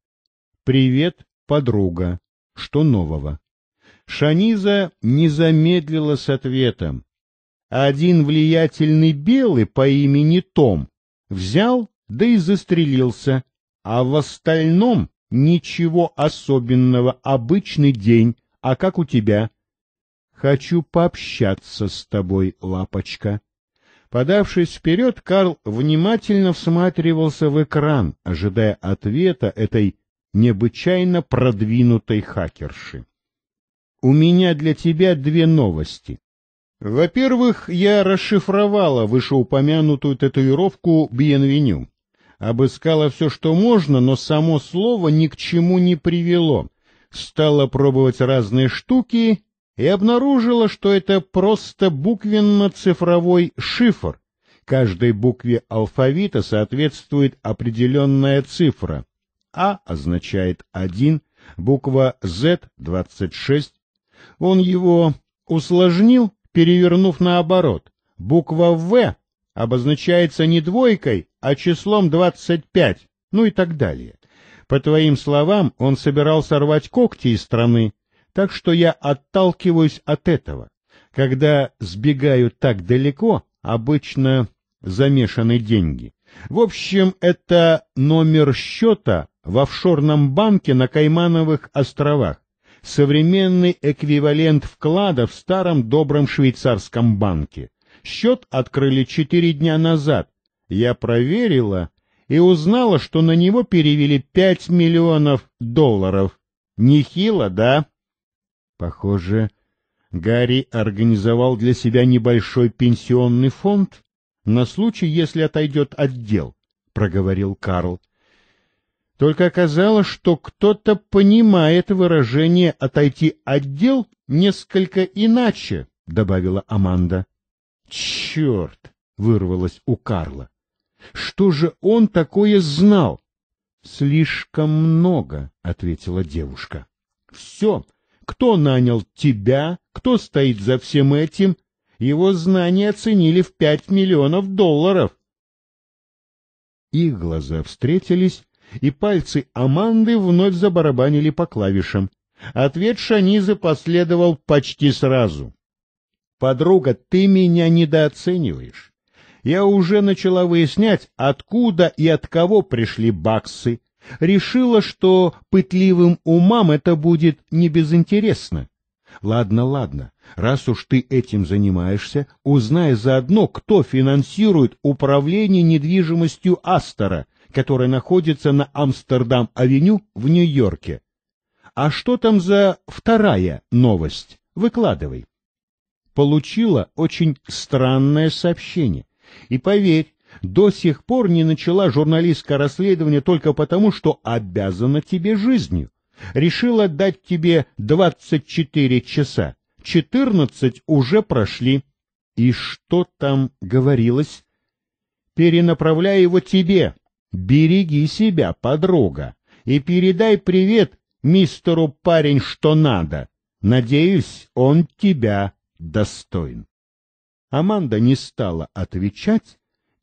[SPEAKER 1] «Привет, подруга. Что нового?» Шаниза не замедлила с ответом. Один влиятельный белый по имени Том взял, да и застрелился, а в остальном ничего особенного, обычный день, а как у тебя? Хочу пообщаться с тобой, лапочка. Подавшись вперед, Карл внимательно всматривался в экран, ожидая ответа этой необычайно продвинутой хакерши. «У меня для тебя две новости. Во-первых, я расшифровала вышеупомянутую татуировку «Бьенвеню». Обыскала все, что можно, но само слово ни к чему не привело. Стала пробовать разные штуки и обнаружила, что это просто буквенно-цифровой шифр. Каждой букве алфавита соответствует определенная цифра. А означает один, буква Z — двадцать шесть. Он его усложнил, перевернув наоборот. Буква «В» обозначается не двойкой, а числом двадцать пять. ну и так далее. По твоим словам, он собирался рвать когти из страны, так что я отталкиваюсь от этого. Когда сбегаю так далеко, обычно замешаны деньги. В общем, это номер счета в офшорном банке на Каймановых островах. Современный эквивалент вклада в старом добром швейцарском банке. Счет открыли четыре дня назад. Я проверила и узнала, что на него перевели пять миллионов долларов. Нехило, да? Похоже, Гарри организовал для себя небольшой пенсионный фонд на случай, если отойдет отдел, проговорил Карл. Только оказалось, что кто-то понимает выражение «отойти отдел» несколько иначе, — добавила Аманда. «Черт!» — вырвалось у Карла. «Что же он такое знал?» «Слишком много», — ответила девушка. «Все!» кто нанял тебя, кто стоит за всем этим. Его знания оценили в пять миллионов долларов. Их глаза встретились, и пальцы Аманды вновь забарабанили по клавишам. Ответ Шанизы последовал почти сразу. «Подруга, ты меня недооцениваешь. Я уже начала выяснять, откуда и от кого пришли баксы решила, что пытливым умам это будет небезынтересно. Ладно, ладно, раз уж ты этим занимаешься, узнай заодно, кто финансирует управление недвижимостью Астора, которое находится на Амстердам-авеню в Нью-Йорке. А что там за вторая новость? Выкладывай. Получила очень странное сообщение. И поверь, до сих пор не начала журналистское расследование только потому, что обязана тебе жизнью. Решила дать тебе 24 часа. 14 уже прошли. И что там говорилось? Перенаправляй его тебе. Береги себя, подруга, и передай привет мистеру парень, что надо. Надеюсь, он тебя достоин. Аманда не стала отвечать,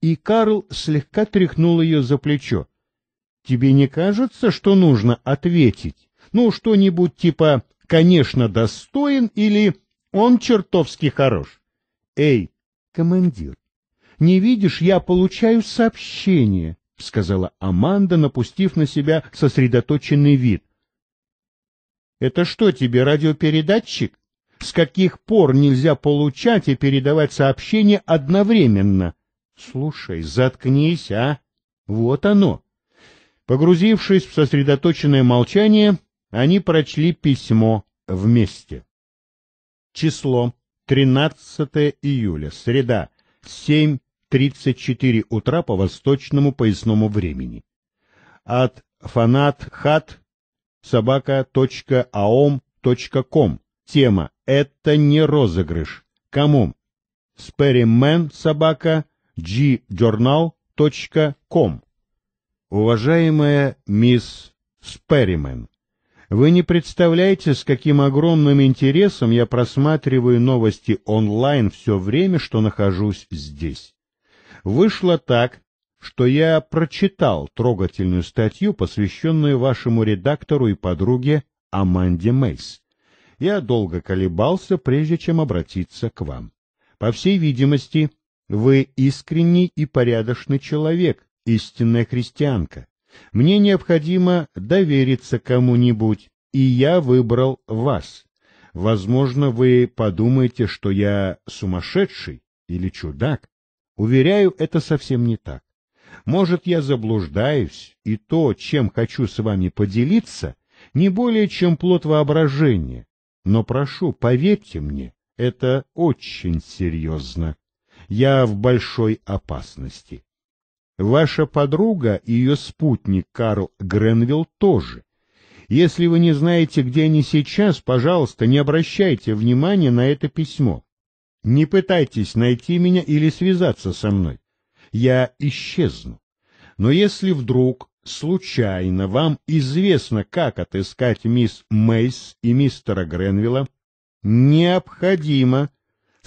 [SPEAKER 1] и Карл слегка тряхнул ее за плечо. «Тебе не кажется, что нужно ответить? Ну, что-нибудь типа «конечно, достоин» или «он чертовски хорош». «Эй, командир, не видишь, я получаю сообщение», — сказала Аманда, напустив на себя сосредоточенный вид. «Это что тебе, радиопередатчик? С каких пор нельзя получать и передавать сообщения одновременно?» Слушай, заткнись, а? Вот оно. Погрузившись в сосредоточенное молчание, они прочли письмо вместе. Число 13 июля, среда, 7.34 утра по восточному поясному времени. От фанат хат собака.аом.ком. Тема «Это не розыгрыш». Кому? Сперимен собака gjournal.com. Уважаемая мисс Сперримен, вы не представляете, с каким огромным интересом я просматриваю новости онлайн все время, что нахожусь здесь. Вышло так, что я прочитал трогательную статью, посвященную вашему редактору и подруге Аманде Мейс. Я долго колебался, прежде чем обратиться к вам. По всей видимости, вы искренний и порядочный человек, истинная христианка. Мне необходимо довериться кому-нибудь, и я выбрал вас. Возможно, вы подумаете, что я сумасшедший или чудак. Уверяю, это совсем не так. Может, я заблуждаюсь, и то, чем хочу с вами поделиться, не более чем плод воображения. Но прошу, поверьте мне, это очень серьезно я в большой опасности. Ваша подруга и ее спутник Карл Гренвилл тоже. Если вы не знаете, где они сейчас, пожалуйста, не обращайте внимания на это письмо. Не пытайтесь найти меня или связаться со мной. Я исчезну. Но если вдруг, случайно, вам известно, как отыскать мисс Мейс и мистера Гренвилла, необходимо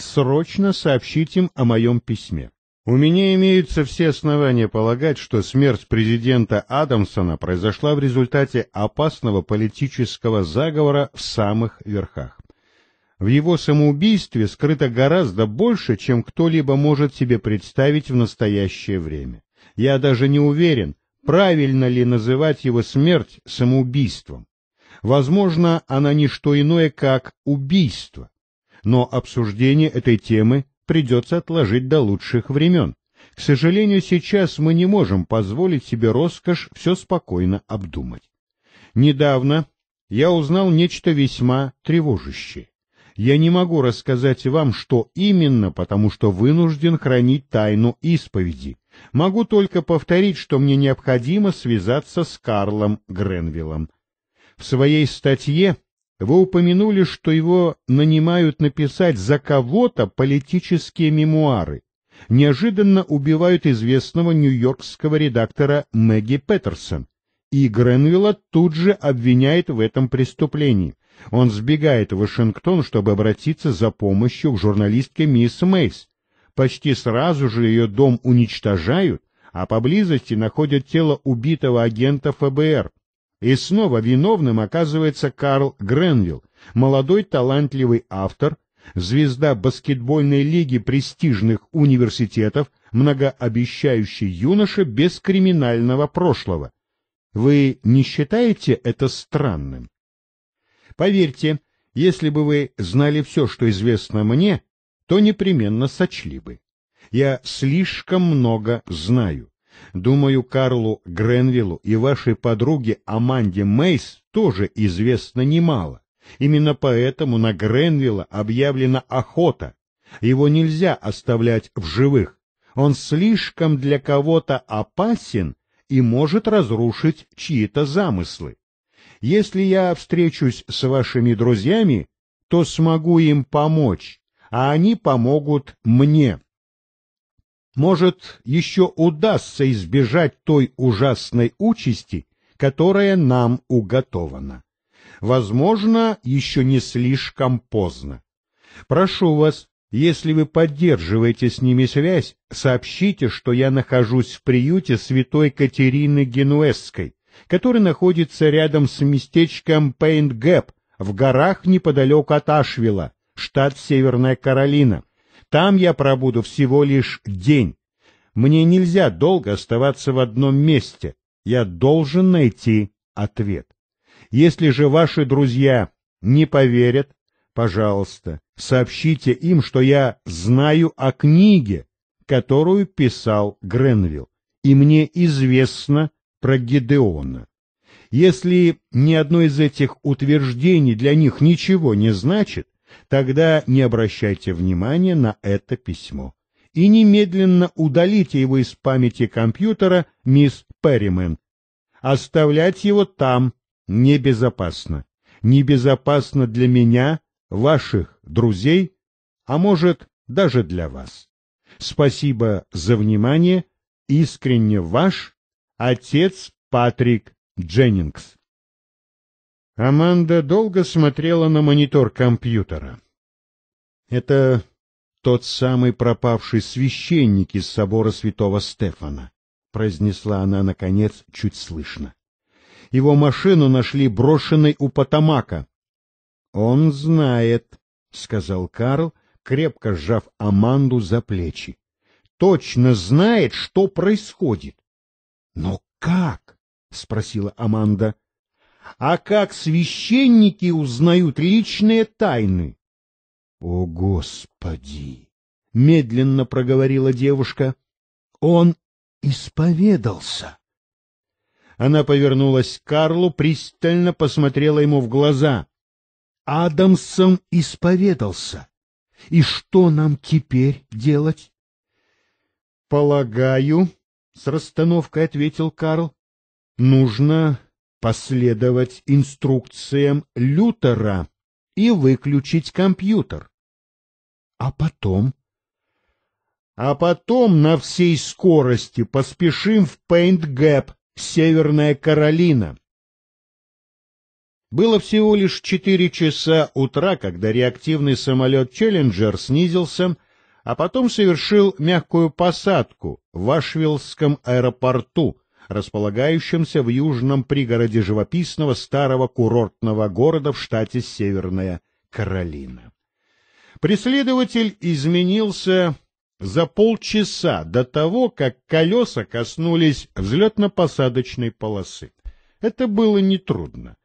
[SPEAKER 1] срочно сообщить им о моем письме. У меня имеются все основания полагать, что смерть президента Адамсона произошла в результате опасного политического заговора в самых верхах. В его самоубийстве скрыто гораздо больше, чем кто-либо может себе представить в настоящее время. Я даже не уверен, правильно ли называть его смерть самоубийством. Возможно, она не что иное, как убийство но обсуждение этой темы придется отложить до лучших времен. К сожалению, сейчас мы не можем позволить себе роскошь все спокойно обдумать. Недавно я узнал нечто весьма тревожащее. Я не могу рассказать вам, что именно, потому что вынужден хранить тайну исповеди. Могу только повторить, что мне необходимо связаться с Карлом Гренвиллом. В своей статье вы упомянули, что его нанимают написать за кого-то политические мемуары. Неожиданно убивают известного нью-йоркского редактора Мэгги Петерсон, и Гренвилла тут же обвиняет в этом преступлении. Он сбегает в Вашингтон, чтобы обратиться за помощью к журналистке мисс Мейс. Почти сразу же ее дом уничтожают, а поблизости находят тело убитого агента ФБР, и снова виновным оказывается Карл Гренвилл, молодой талантливый автор, звезда баскетбольной лиги престижных университетов, многообещающий юноша без криминального прошлого. Вы не считаете это странным? Поверьте, если бы вы знали все, что известно мне, то непременно сочли бы. Я слишком много знаю. Думаю, Карлу Гренвиллу и вашей подруге Аманде Мейс тоже известно немало. Именно поэтому на Гренвилла объявлена охота. Его нельзя оставлять в живых. Он слишком для кого-то опасен и может разрушить чьи-то замыслы. Если я встречусь с вашими друзьями, то смогу им помочь, а они помогут мне может, еще удастся избежать той ужасной участи, которая нам уготована. Возможно, еще не слишком поздно. Прошу вас, если вы поддерживаете с ними связь, сообщите, что я нахожусь в приюте святой Катерины Генуэзской, который находится рядом с местечком Пейнт-Гэп в горах неподалеку от Ашвилла, штат Северная Каролина. Там я пробуду всего лишь день. Мне нельзя долго оставаться в одном месте. Я должен найти ответ. Если же ваши друзья не поверят, пожалуйста, сообщите им, что я знаю о книге, которую писал Гренвилл, и мне известно про Гедеона. Если ни одно из этих утверждений для них ничего не значит, Тогда не обращайте внимания на это письмо и немедленно удалите его из памяти компьютера мисс Перримен. Оставлять его там небезопасно. Небезопасно для меня, ваших друзей, а может, даже для вас. Спасибо за внимание. Искренне ваш отец Патрик Дженнингс. Аманда долго смотрела на монитор компьютера. Это тот самый пропавший священник из собора святого Стефана, произнесла она, наконец, чуть слышно. Его машину нашли брошенной у Потамака. Он знает, сказал Карл, крепко сжав Аманду за плечи. Точно знает, что происходит. Но как? спросила Аманда а как священники узнают личные тайны. — О, Господи! — медленно проговорила девушка. — Он исповедался. Она повернулась к Карлу, пристально посмотрела ему в глаза. — Адамсом исповедался. И что нам теперь делать? — Полагаю, — с расстановкой ответил Карл, — нужно последовать инструкциям Лютера и выключить компьютер. А потом? А потом на всей скорости поспешим в Пейнт Гэп, Северная Каролина. Было всего лишь четыре часа утра, когда реактивный самолет «Челленджер» снизился, а потом совершил мягкую посадку в Ашвиллском аэропорту — располагающемся в южном пригороде живописного старого курортного города в штате Северная Каролина. Преследователь изменился за полчаса до того, как колеса коснулись взлетно-посадочной полосы. Это было нетрудно.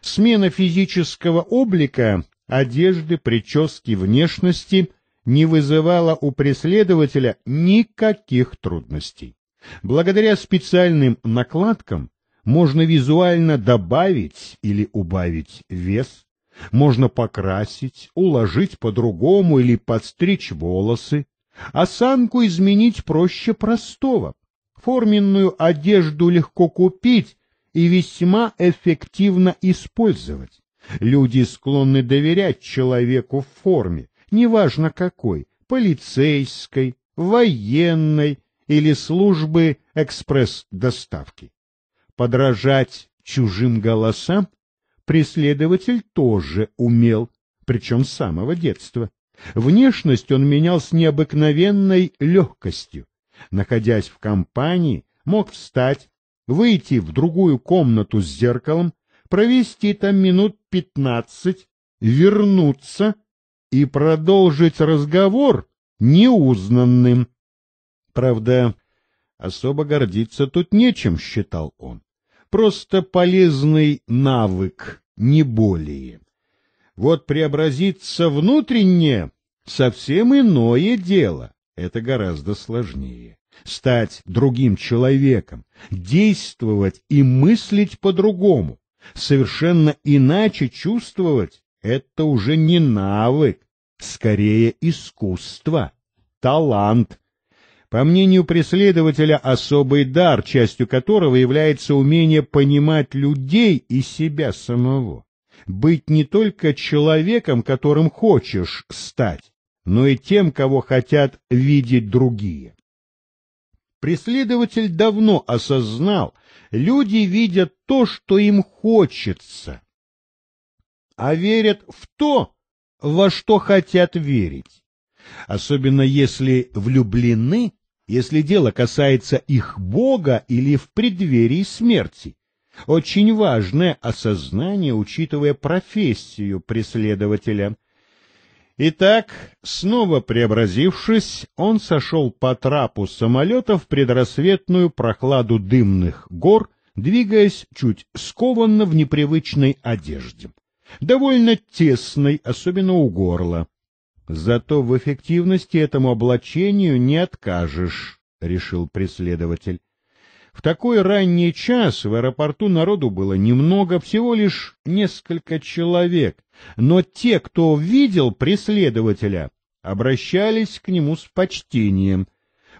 [SPEAKER 1] Смена физического облика, одежды, прически, внешности не вызывала у преследователя никаких трудностей. Благодаря специальным накладкам можно визуально добавить или убавить вес, можно покрасить, уложить по-другому или подстричь волосы, осанку изменить проще простого. Форменную одежду легко купить и весьма эффективно использовать. Люди склонны доверять человеку в форме, неважно какой, полицейской, военной, или службы экспресс-доставки. Подражать чужим голосам преследователь тоже умел, причем с самого детства. Внешность он менял с необыкновенной легкостью. Находясь в компании, мог встать, выйти в другую комнату с зеркалом, провести там минут пятнадцать, вернуться и продолжить разговор неузнанным. Правда, особо гордиться тут нечем, считал он. Просто полезный навык, не более. Вот преобразиться внутренне — совсем иное дело. Это гораздо сложнее. Стать другим человеком, действовать и мыслить по-другому, совершенно иначе чувствовать — это уже не навык, скорее искусство, талант, по мнению преследователя, особый дар, частью которого является умение понимать людей и себя самого. Быть не только человеком, которым хочешь стать, но и тем, кого хотят видеть другие. Преследователь давно осознал, люди видят то, что им хочется, а верят в то, во что хотят верить. Особенно если влюблены если дело касается их Бога или в преддверии смерти. Очень важное осознание, учитывая профессию преследователя. Итак, снова преобразившись, он сошел по трапу самолета в предрассветную прохладу дымных гор, двигаясь чуть скованно в непривычной одежде довольно тесной, особенно у горла. Зато в эффективности этому облачению не откажешь, — решил преследователь. В такой ранний час в аэропорту народу было немного, всего лишь несколько человек, но те, кто видел преследователя, обращались к нему с почтением.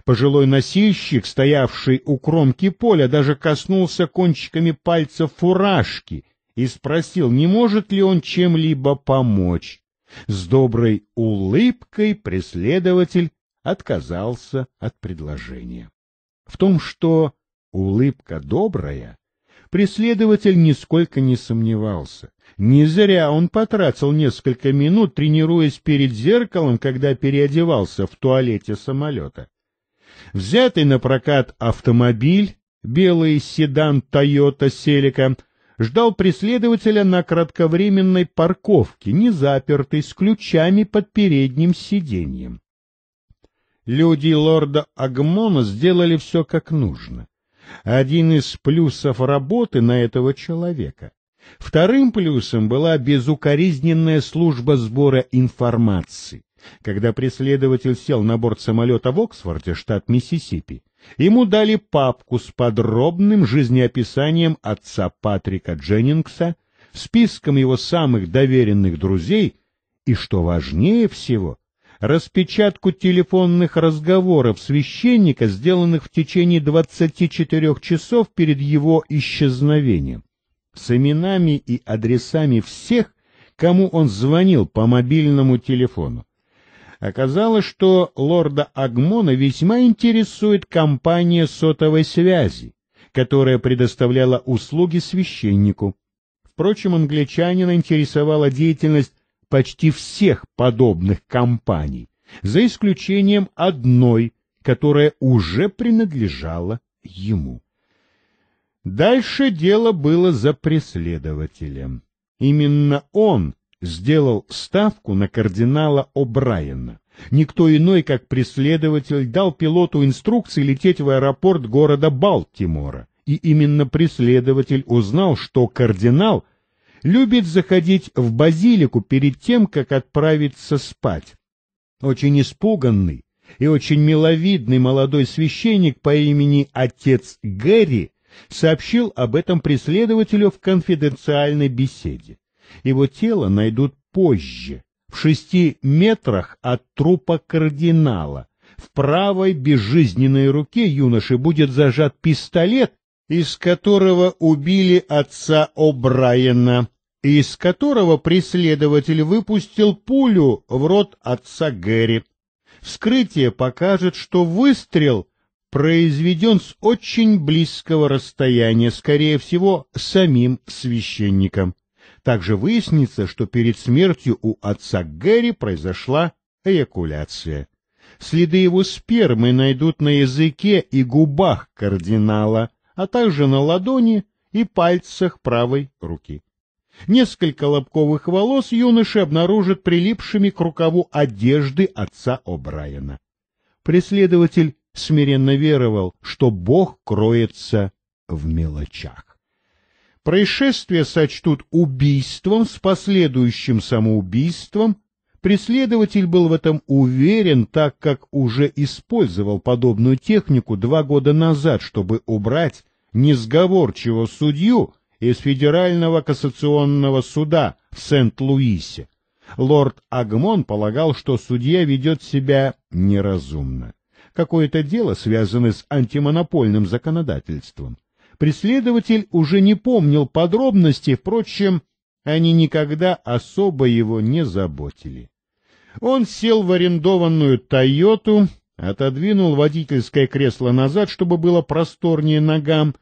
[SPEAKER 1] Пожилой носильщик, стоявший у кромки поля, даже коснулся кончиками пальцев фуражки и спросил, не может ли он чем-либо помочь. С доброй улыбкой преследователь отказался от предложения. В том, что улыбка добрая, преследователь нисколько не сомневался. Не зря он потратил несколько минут, тренируясь перед зеркалом, когда переодевался в туалете самолета. Взятый на прокат автомобиль, белый седан Toyota Celica, ждал преследователя на кратковременной парковке, не запертой, с ключами под передним сиденьем. Люди лорда Агмона сделали все как нужно. Один из плюсов работы на этого человека. Вторым плюсом была безукоризненная служба сбора информации. Когда преследователь сел на борт самолета в Оксфорде, штат Миссисипи, Ему дали папку с подробным жизнеописанием отца Патрика Дженнингса, списком его самых доверенных друзей и, что важнее всего, распечатку телефонных разговоров священника, сделанных в течение 24 часов перед его исчезновением, с именами и адресами всех, кому он звонил по мобильному телефону. Оказалось, что лорда Агмона весьма интересует компания сотовой связи, которая предоставляла услуги священнику. Впрочем, англичанина интересовала деятельность почти всех подобных компаний, за исключением одной, которая уже принадлежала ему. Дальше дело было за преследователем. Именно он сделал ставку на кардинала О'Брайена. Никто иной, как преследователь, дал пилоту инструкции лететь в аэропорт города Балтимора. И именно преследователь узнал, что кардинал любит заходить в базилику перед тем, как отправиться спать. Очень испуганный и очень миловидный молодой священник по имени Отец Гэри сообщил об этом преследователю в конфиденциальной беседе. Его тело найдут позже, в шести метрах от трупа кардинала. В правой безжизненной руке юноши будет зажат пистолет, из которого убили отца О'Брайена, из которого преследователь выпустил пулю в рот отца Гэри. Вскрытие покажет, что выстрел произведен с очень близкого расстояния, скорее всего, самим священником. Также выяснится, что перед смертью у отца Гэри произошла эякуляция. Следы его спермы найдут на языке и губах кардинала, а также на ладони и пальцах правой руки. Несколько лобковых волос юноши обнаружат прилипшими к рукаву одежды отца О'Брайена. Преследователь смиренно веровал, что Бог кроется в мелочах. Происшествие сочтут убийством с последующим самоубийством. Преследователь был в этом уверен, так как уже использовал подобную технику два года назад, чтобы убрать несговорчивого судью из Федерального кассационного суда в Сент-Луисе. Лорд Агмон полагал, что судья ведет себя неразумно. Какое-то дело связано с антимонопольным законодательством. Преследователь уже не помнил подробностей, впрочем, они никогда особо его не заботили. Он сел в арендованную «Тойоту», отодвинул водительское кресло назад, чтобы было просторнее ногам,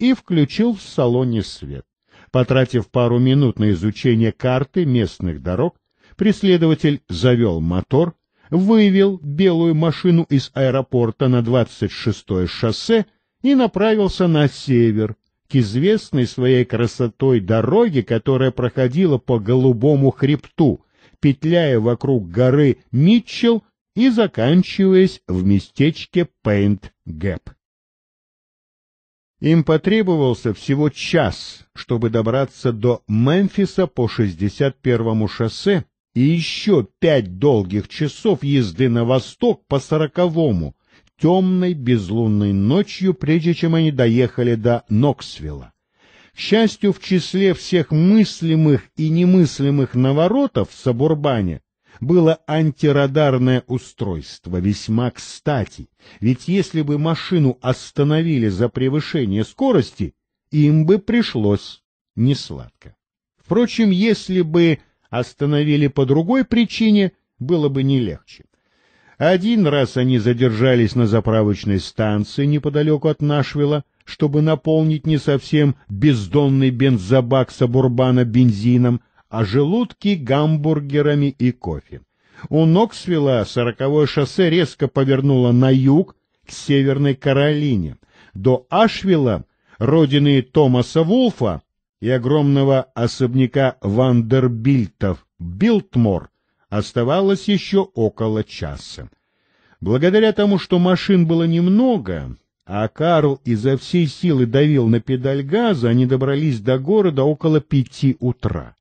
[SPEAKER 1] и включил в салоне свет. Потратив пару минут на изучение карты местных дорог, преследователь завел мотор, вывел белую машину из аэропорта на 26-е шоссе и направился на север, к известной своей красотой дороге, которая проходила по голубому хребту, петляя вокруг горы Митчелл и заканчиваясь в местечке Пейнт-Гэп. Им потребовался всего час, чтобы добраться до Мемфиса по 61-му шоссе и еще пять долгих часов езды на восток по 40-му, темной безлунной ночью, прежде чем они доехали до Ноксвилла. К счастью, в числе всех мыслимых и немыслимых наворотов в Сабурбане было антирадарное устройство, весьма кстати, ведь если бы машину остановили за превышение скорости, им бы пришлось несладко. Впрочем, если бы остановили по другой причине, было бы не легче. Один раз они задержались на заправочной станции неподалеку от Нашвилла, чтобы наполнить не совсем бездонный бензобак Сабурбана бензином, а желудки гамбургерами и кофе. У Ноксвилла сороковое шоссе резко повернуло на юг, к Северной Каролине. До Ашвилла, родины Томаса Вулфа и огромного особняка Вандербильтов, Билтмор — оставалось еще около часа. Благодаря тому, что машин было немного, а Карл изо всей силы давил на педаль газа, они добрались до города около пяти утра.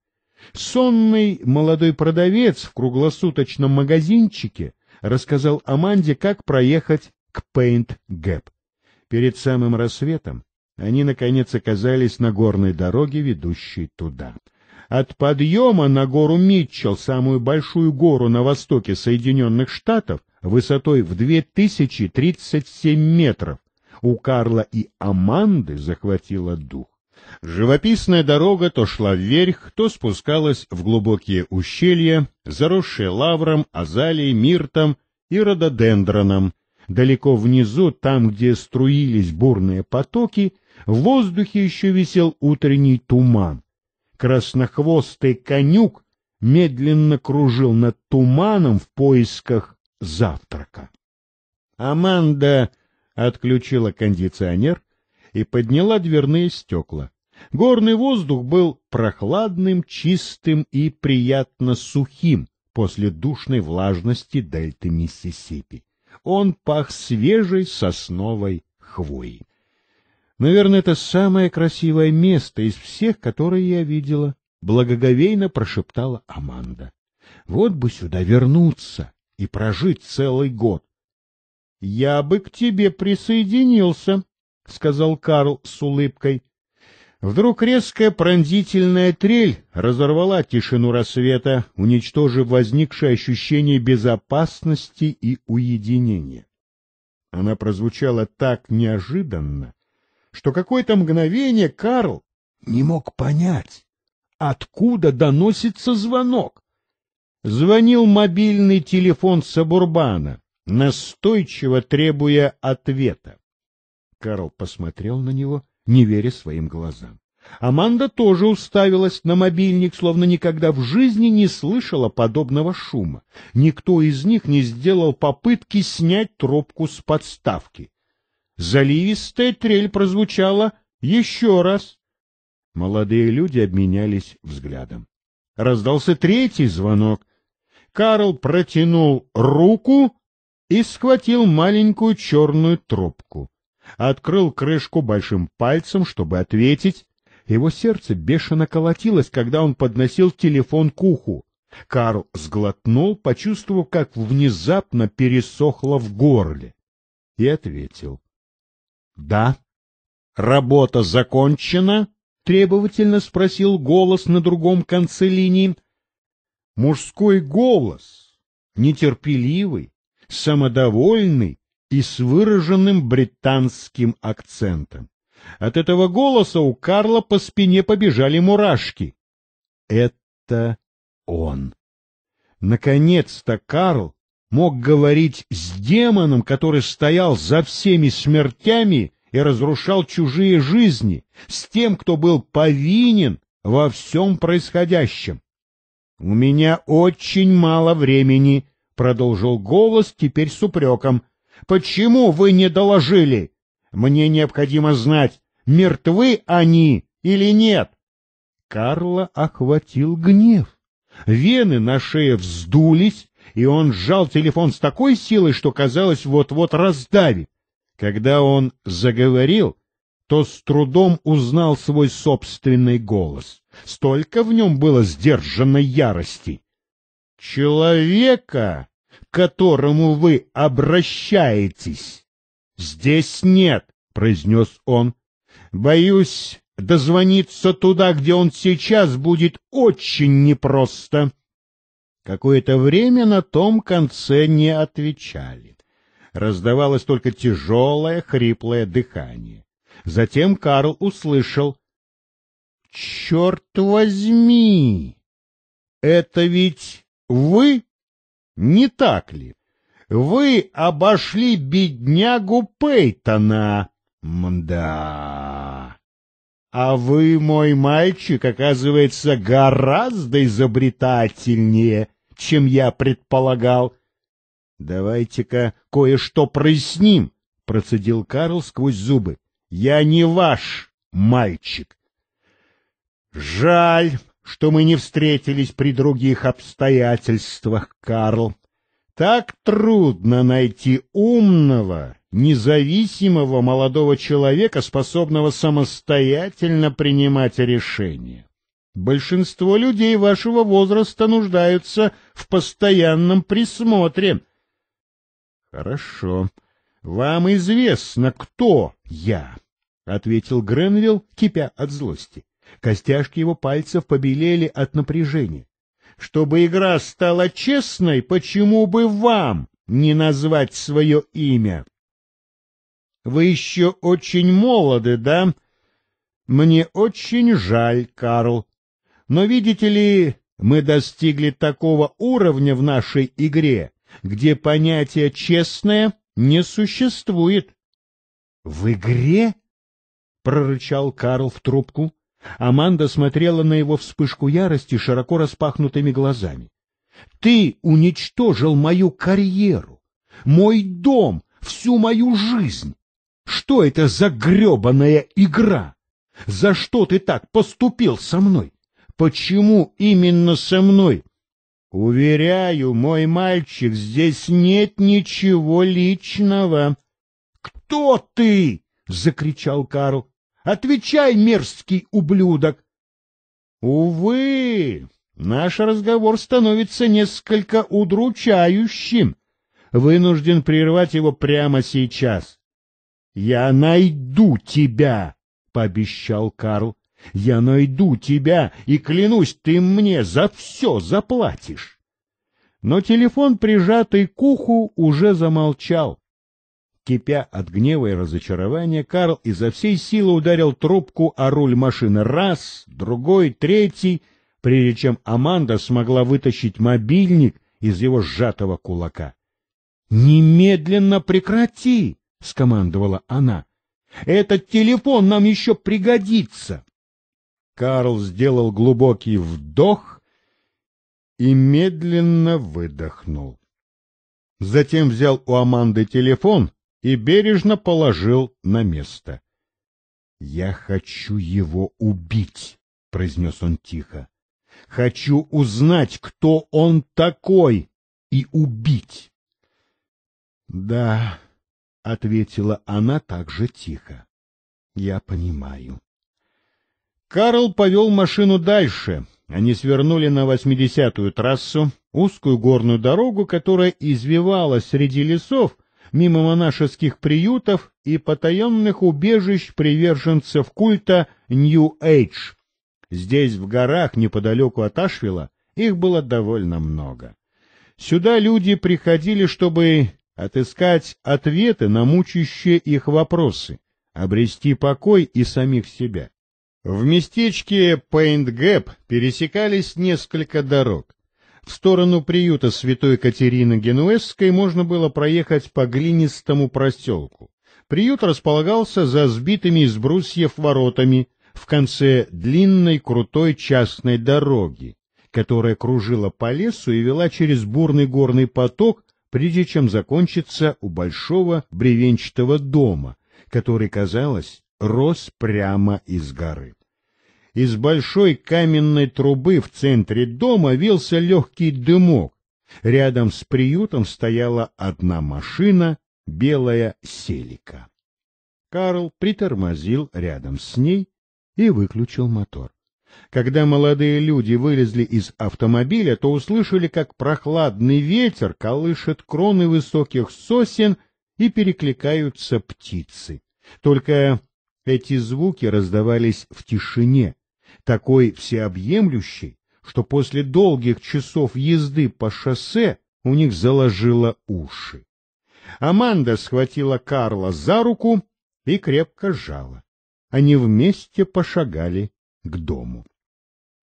[SPEAKER 1] Сонный молодой продавец в круглосуточном магазинчике рассказал Аманде, как проехать к Пейнт Гэп. Перед самым рассветом они, наконец, оказались на горной дороге, ведущей туда от подъема на гору Митчелл, самую большую гору на востоке Соединенных Штатов, высотой в 2037 метров. У Карла и Аманды захватило дух. Живописная дорога то шла вверх, то спускалась в глубокие ущелья, заросшие лавром, азалией, миртом и рододендроном. Далеко внизу, там, где струились бурные потоки, в воздухе еще висел утренний туман краснохвостый конюк медленно кружил над туманом в поисках завтрака. Аманда отключила кондиционер и подняла дверные стекла. Горный воздух был прохладным, чистым и приятно сухим после душной влажности дельты Миссисипи. Он пах свежей сосновой хвоей. Наверное, это самое красивое место из всех, которые я видела, — благоговейно прошептала Аманда. — Вот бы сюда вернуться и прожить целый год. — Я бы к тебе присоединился, — сказал Карл с улыбкой. Вдруг резкая пронзительная трель разорвала тишину рассвета, уничтожив возникшее ощущение безопасности и уединения. Она прозвучала так неожиданно, что какое-то мгновение Карл не мог понять, откуда доносится звонок. Звонил мобильный телефон Сабурбана, настойчиво требуя ответа. Карл посмотрел на него, не веря своим глазам. Аманда тоже уставилась на мобильник, словно никогда в жизни не слышала подобного шума. Никто из них не сделал попытки снять трубку с подставки. Заливистая трель прозвучала еще раз. Молодые люди обменялись взглядом. Раздался третий звонок. Карл протянул руку и схватил маленькую черную трубку. Открыл крышку большим пальцем, чтобы ответить. Его сердце бешено колотилось, когда он подносил телефон к уху. Карл сглотнул, почувствовав, как внезапно пересохло в горле, и ответил. — Да. — Работа закончена? — требовательно спросил голос на другом конце линии. Мужской голос, нетерпеливый, самодовольный и с выраженным британским акцентом. От этого голоса у Карла по спине побежали мурашки. Это он. Наконец-то Карл мог говорить с демоном, который стоял за всеми смертями и разрушал чужие жизни, с тем, кто был повинен во всем происходящем. — У меня очень мало времени, — продолжил голос теперь с упреком. — Почему вы не доложили? Мне необходимо знать, мертвы они или нет. Карла охватил гнев. Вены на шее вздулись, и он сжал телефон с такой силой, что казалось вот-вот раздавит. Когда он заговорил, то с трудом узнал свой собственный голос. Столько в нем было сдержанной ярости. «Человека, к которому вы обращаетесь, здесь нет», — произнес он. «Боюсь, дозвониться туда, где он сейчас, будет очень непросто». Какое-то время на том конце не отвечали. Раздавалось только тяжелое, хриплое дыхание. Затем Карл услышал «Черт возьми! Это ведь вы? Не так ли? Вы обошли беднягу Пейтона!» «Мда! А вы, мой мальчик, оказывается, гораздо изобретательнее!» чем я предполагал. — Давайте-ка кое-что проясним, — процедил Карл сквозь зубы. — Я не ваш мальчик. — Жаль, что мы не встретились при других обстоятельствах, Карл. Так трудно найти умного, независимого молодого человека, способного самостоятельно принимать решения. Большинство людей вашего возраста нуждаются в постоянном присмотре. — Хорошо. Вам известно, кто я, — ответил Гренвилл, кипя от злости. Костяшки его пальцев побелели от напряжения. — Чтобы игра стала честной, почему бы вам не назвать свое имя? — Вы еще очень молоды, да? — Мне очень жаль, Карл, но видите ли, мы достигли такого уровня в нашей игре, где понятие «честное» не существует. — В игре? — прорычал Карл в трубку. Аманда смотрела на его вспышку ярости широко распахнутыми глазами. — Ты уничтожил мою карьеру, мой дом, всю мою жизнь. Что это за гребаная игра? За что ты так поступил со мной? Почему именно со мной? Уверяю, мой мальчик, здесь нет ничего личного. Кто ты? закричал Карл. Отвечай, мерзкий ублюдок. Увы, наш разговор становится несколько удручающим. Вынужден прервать его прямо сейчас. Я найду тебя, пообещал Карл. Я найду тебя, и, клянусь, ты мне за все заплатишь. Но телефон, прижатый к уху, уже замолчал. Кипя от гнева и разочарования, Карл изо всей силы ударил трубку о руль машины раз, другой, третий, прежде чем Аманда смогла вытащить мобильник из его сжатого кулака. «Немедленно прекрати!» — скомандовала она. «Этот телефон нам еще пригодится!» Карл сделал глубокий вдох и медленно выдохнул. Затем взял у Аманды телефон и бережно положил на место. — Я хочу его убить, — произнес он тихо. — Хочу узнать, кто он такой, и убить. — Да, — ответила она также тихо. — Я понимаю. Карл повел машину дальше. Они свернули на 80-ю трассу, узкую горную дорогу, которая извивалась среди лесов, мимо монашеских приютов и потаенных убежищ приверженцев культа Нью-Эйдж. Здесь, в горах, неподалеку от Ашвила, их было довольно много. Сюда люди приходили, чтобы отыскать ответы на мучащие их вопросы, обрести покой и самих себя. В местечке Гэп пересекались несколько дорог. В сторону приюта святой Катерины Генуэзской можно было проехать по глинистому проселку. Приют располагался за сбитыми из брусьев воротами в конце длинной крутой частной дороги, которая кружила по лесу и вела через бурный горный поток, прежде чем закончиться у большого бревенчатого дома, который, казалось, рос прямо из горы. Из большой каменной трубы в центре дома вился легкий дымок. Рядом с приютом стояла одна машина, белая селика. Карл притормозил рядом с ней и выключил мотор. Когда молодые люди вылезли из автомобиля, то услышали, как прохладный ветер колышет кроны высоких сосен и перекликаются птицы. Только эти звуки раздавались в тишине, такой всеобъемлющей, что после долгих часов езды по шоссе у них заложило уши. Аманда схватила Карла за руку и крепко сжала. Они вместе пошагали к дому.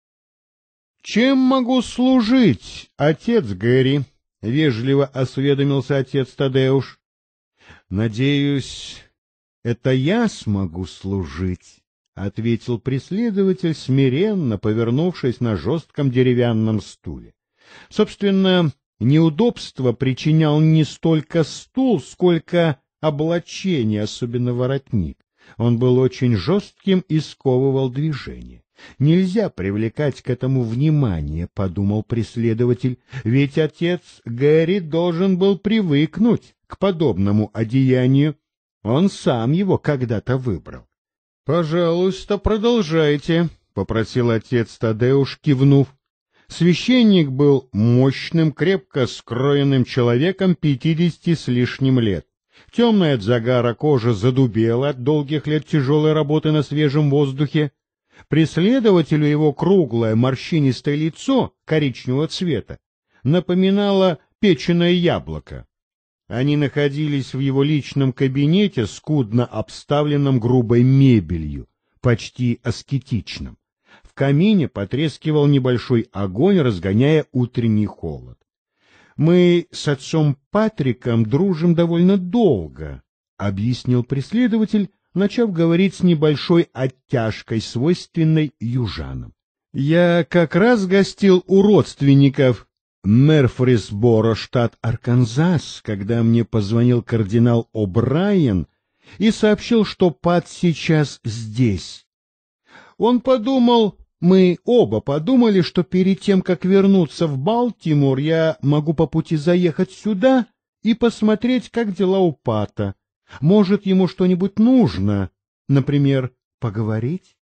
[SPEAKER 1] — Чем могу служить, отец Гэри? — вежливо осведомился отец Тадеуш. — Надеюсь, это я смогу служить, ответил преследователь, смиренно повернувшись на жестком деревянном стуле. Собственно, неудобство причинял не столько стул, сколько облачение, особенно воротник. Он был очень жестким и сковывал движение. «Нельзя привлекать к этому внимание», — подумал преследователь, — «ведь отец Гэри должен был привыкнуть к подобному одеянию. Он сам его когда-то выбрал». «Пожалуйста, продолжайте», — попросил отец Тадеуш, кивнув. Священник был мощным, крепко скроенным человеком пятидесяти с лишним лет. Темная от загара кожа задубела от долгих лет тяжелой работы на свежем воздухе. Преследователю его круглое морщинистое лицо коричневого цвета напоминало печеное яблоко. Они находились в его личном кабинете, скудно обставленном грубой мебелью, почти аскетичном. В камине потрескивал небольшой огонь, разгоняя утренний холод. «Мы с отцом Патриком дружим довольно долго», — объяснил преследователь, начав говорить с небольшой оттяжкой, свойственной южанам. «Я как раз гостил у родственников Мерфрисборо, штат Арканзас, когда мне позвонил кардинал О'Брайен и сообщил, что Пат сейчас здесь. Он подумал, мы оба подумали, что перед тем, как вернуться в Балтимор, я могу по пути заехать сюда и посмотреть, как дела у Пата. Может, ему что-нибудь нужно, например, поговорить?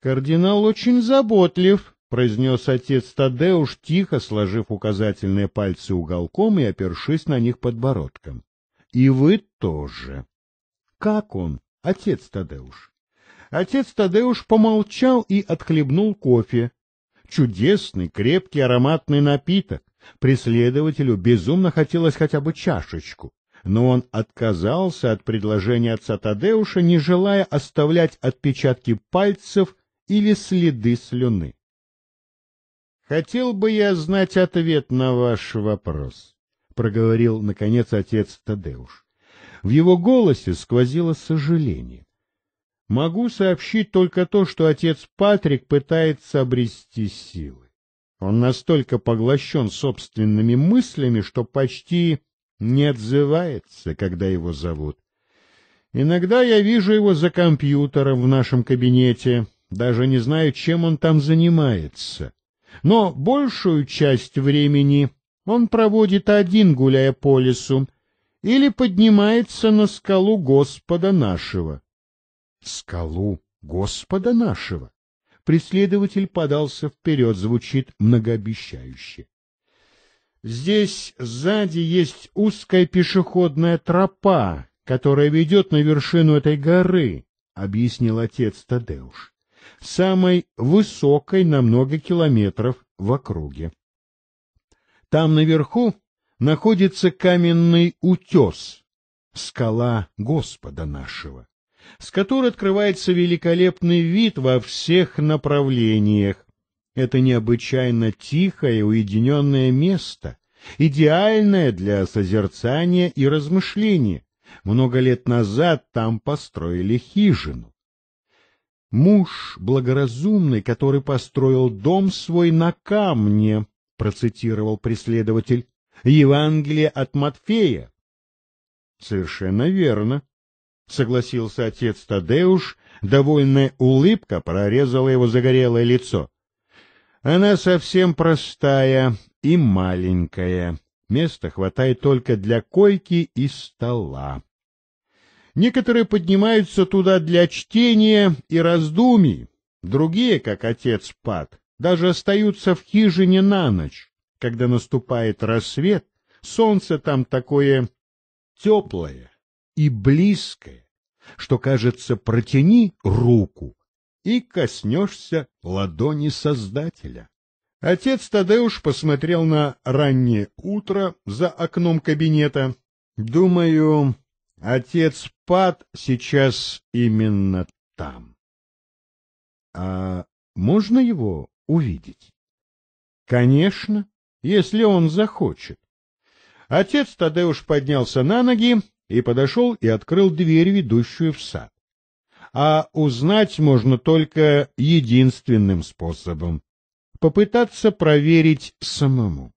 [SPEAKER 1] Кардинал очень заботлив, — произнес отец Тадеуш, тихо сложив указательные пальцы уголком и опершись на них подбородком. — И вы тоже. — Как он, отец Тадеуш? Отец Тадеуш помолчал и отхлебнул кофе. Чудесный, крепкий, ароматный напиток. Преследователю безумно хотелось хотя бы чашечку, но он отказался от предложения отца Тадеуша, не желая оставлять отпечатки пальцев или следы слюны. Хотел бы я знать ответ на ваш вопрос, проговорил наконец отец Тадеуш. В его голосе сквозило сожаление. Могу сообщить только то, что отец Патрик пытается обрести силы. Он настолько поглощен собственными мыслями, что почти не отзывается, когда его зовут. Иногда я вижу его за компьютером в нашем кабинете, даже не знаю, чем он там занимается но большую часть времени он проводит один, гуляя по лесу, или поднимается на скалу Господа нашего. Скалу Господа нашего? Преследователь подался вперед, звучит многообещающе. Здесь сзади есть узкая пешеходная тропа, которая ведет на вершину этой горы, — объяснил отец Тадеуш самой высокой на много километров в округе. Там наверху находится каменный утес, скала Господа нашего, с которой открывается великолепный вид во всех направлениях. Это необычайно тихое, уединенное место, идеальное для созерцания и размышления. Много лет назад там построили хижину. Муж благоразумный, который построил дом свой на камне, процитировал преследователь. Евангелие от Матфея. Совершенно верно, согласился отец Тадеуш, довольная улыбка прорезала его загорелое лицо. Она совсем простая и маленькая. Места хватает только для койки и стола. Некоторые поднимаются туда для чтения и раздумий, другие, как отец Пат, даже остаются в хижине на ночь. Когда наступает рассвет, солнце там такое теплое и близкое, что, кажется, протяни руку и коснешься ладони Создателя. Отец Тадеуш посмотрел на раннее утро за окном кабинета. Думаю, Отец Пат сейчас именно там. А можно его увидеть? Конечно, если он захочет. Отец Тадеуш поднялся на ноги и подошел и открыл дверь, ведущую в сад. А узнать можно только единственным способом — попытаться проверить самому.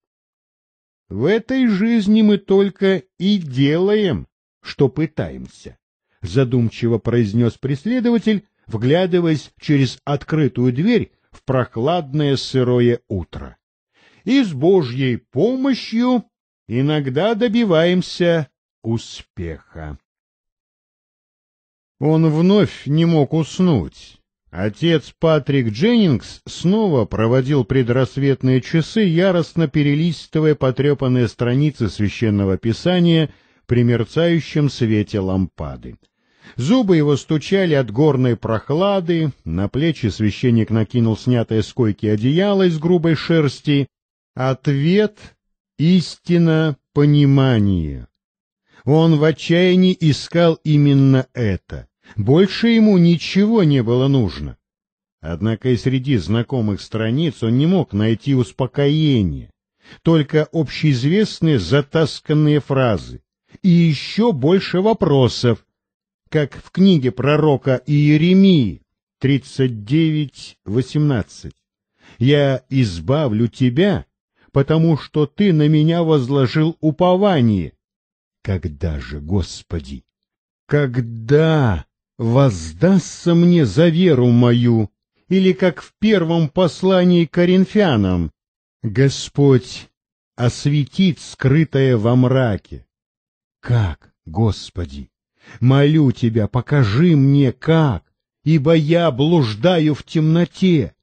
[SPEAKER 1] В этой жизни мы только и делаем, что пытаемся, — задумчиво произнес преследователь, вглядываясь через открытую дверь в прохладное сырое утро. И с Божьей помощью иногда добиваемся успеха. Он вновь не мог уснуть. Отец Патрик Дженнингс снова проводил предрассветные часы, яростно перелистывая потрепанные страницы священного писания при мерцающем свете лампады. Зубы его стучали от горной прохлады, на плечи священник накинул снятое с койки одеяло из грубой шерсти. Ответ — истина понимание. Он в отчаянии искал именно это. Больше ему ничего не было нужно. Однако и среди знакомых страниц он не мог найти успокоения. только общеизвестные затасканные фразы и еще больше вопросов, как в книге пророка Иеремии 39.18. «Я избавлю тебя, потому что ты на меня возложил упование». Когда же, Господи, когда воздастся мне за веру мою? Или как в первом послании коринфянам, Господь осветит скрытое во мраке, как, Господи? Молю Тебя, покажи мне как, ибо я блуждаю в темноте.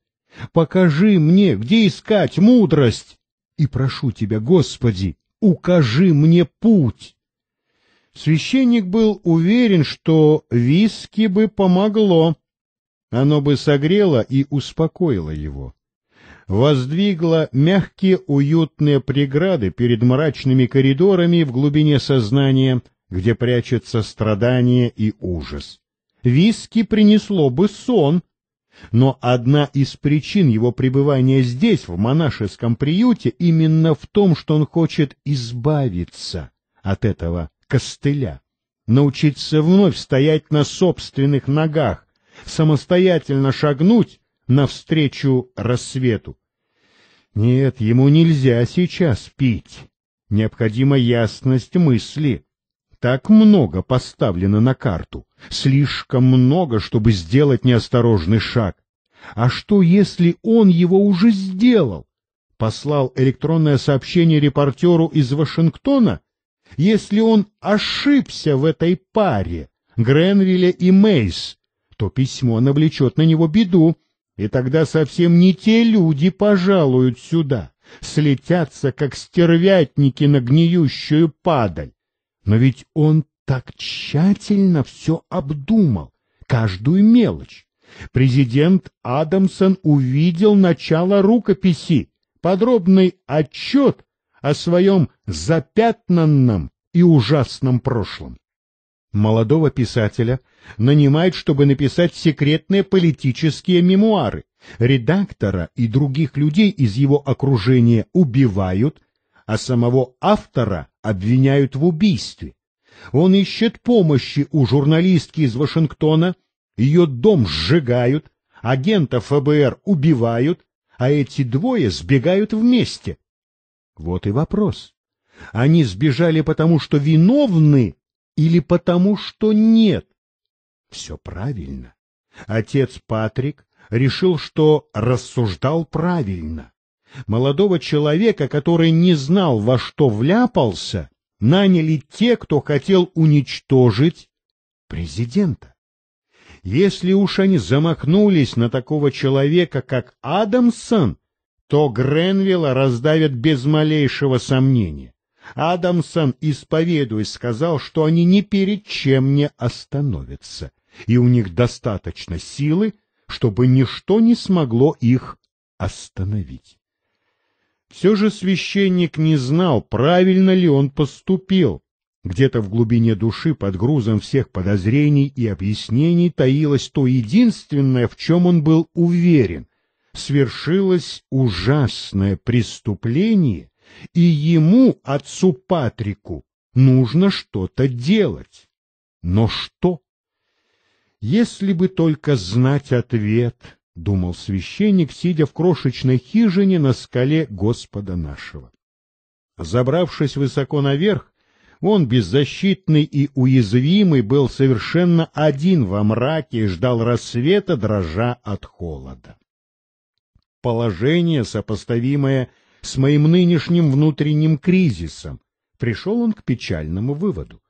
[SPEAKER 1] Покажи мне, где искать мудрость, и прошу Тебя, Господи, укажи мне путь. Священник был уверен, что виски бы помогло, оно бы согрело и успокоило его воздвигла мягкие уютные преграды перед мрачными коридорами в глубине сознания, где прячется страдание и ужас. Виски принесло бы сон, но одна из причин его пребывания здесь, в монашеском приюте, именно в том, что он хочет избавиться от этого костыля, научиться вновь стоять на собственных ногах, самостоятельно шагнуть навстречу рассвету. Нет, ему нельзя сейчас пить. Необходима ясность мысли. Так много поставлено на карту, слишком много, чтобы сделать неосторожный шаг. А что, если он его уже сделал? Послал электронное сообщение репортеру из Вашингтона? Если он ошибся в этой паре, Гренвилля и Мейс, то письмо навлечет на него беду, и тогда совсем не те люди пожалуют сюда, слетятся, как стервятники на гниющую падаль. Но ведь он так тщательно все обдумал, каждую мелочь. Президент Адамсон увидел начало рукописи, подробный отчет о своем запятнанном и ужасном прошлом молодого писателя нанимают, чтобы написать секретные политические мемуары. Редактора и других людей из его окружения убивают, а самого автора обвиняют в убийстве. Он ищет помощи у журналистки из Вашингтона, ее дом сжигают, агента ФБР убивают, а эти двое сбегают вместе. Вот и вопрос. Они сбежали потому, что виновны или потому, что нет. Все правильно. Отец Патрик решил, что рассуждал правильно. Молодого человека, который не знал, во что вляпался, наняли те, кто хотел уничтожить президента. Если уж они замахнулись на такого человека, как Адамсон, то Гренвилла раздавят без малейшего сомнения. Адамсон, исповедуясь, сказал, что они ни перед чем не остановятся, и у них достаточно силы, чтобы ничто не смогло их остановить. Все же священник не знал, правильно ли он поступил. Где-то в глубине души под грузом всех подозрений и объяснений таилось то единственное, в чем он был уверен. Свершилось ужасное преступление, и ему, отцу Патрику, нужно что-то делать. Но что? Если бы только знать ответ, — думал священник, сидя в крошечной хижине на скале Господа нашего. Забравшись высоко наверх, он, беззащитный и уязвимый, был совершенно один во мраке и ждал рассвета, дрожа от холода. Положение, сопоставимое с моим нынешним внутренним кризисом, пришел он к печальному выводу.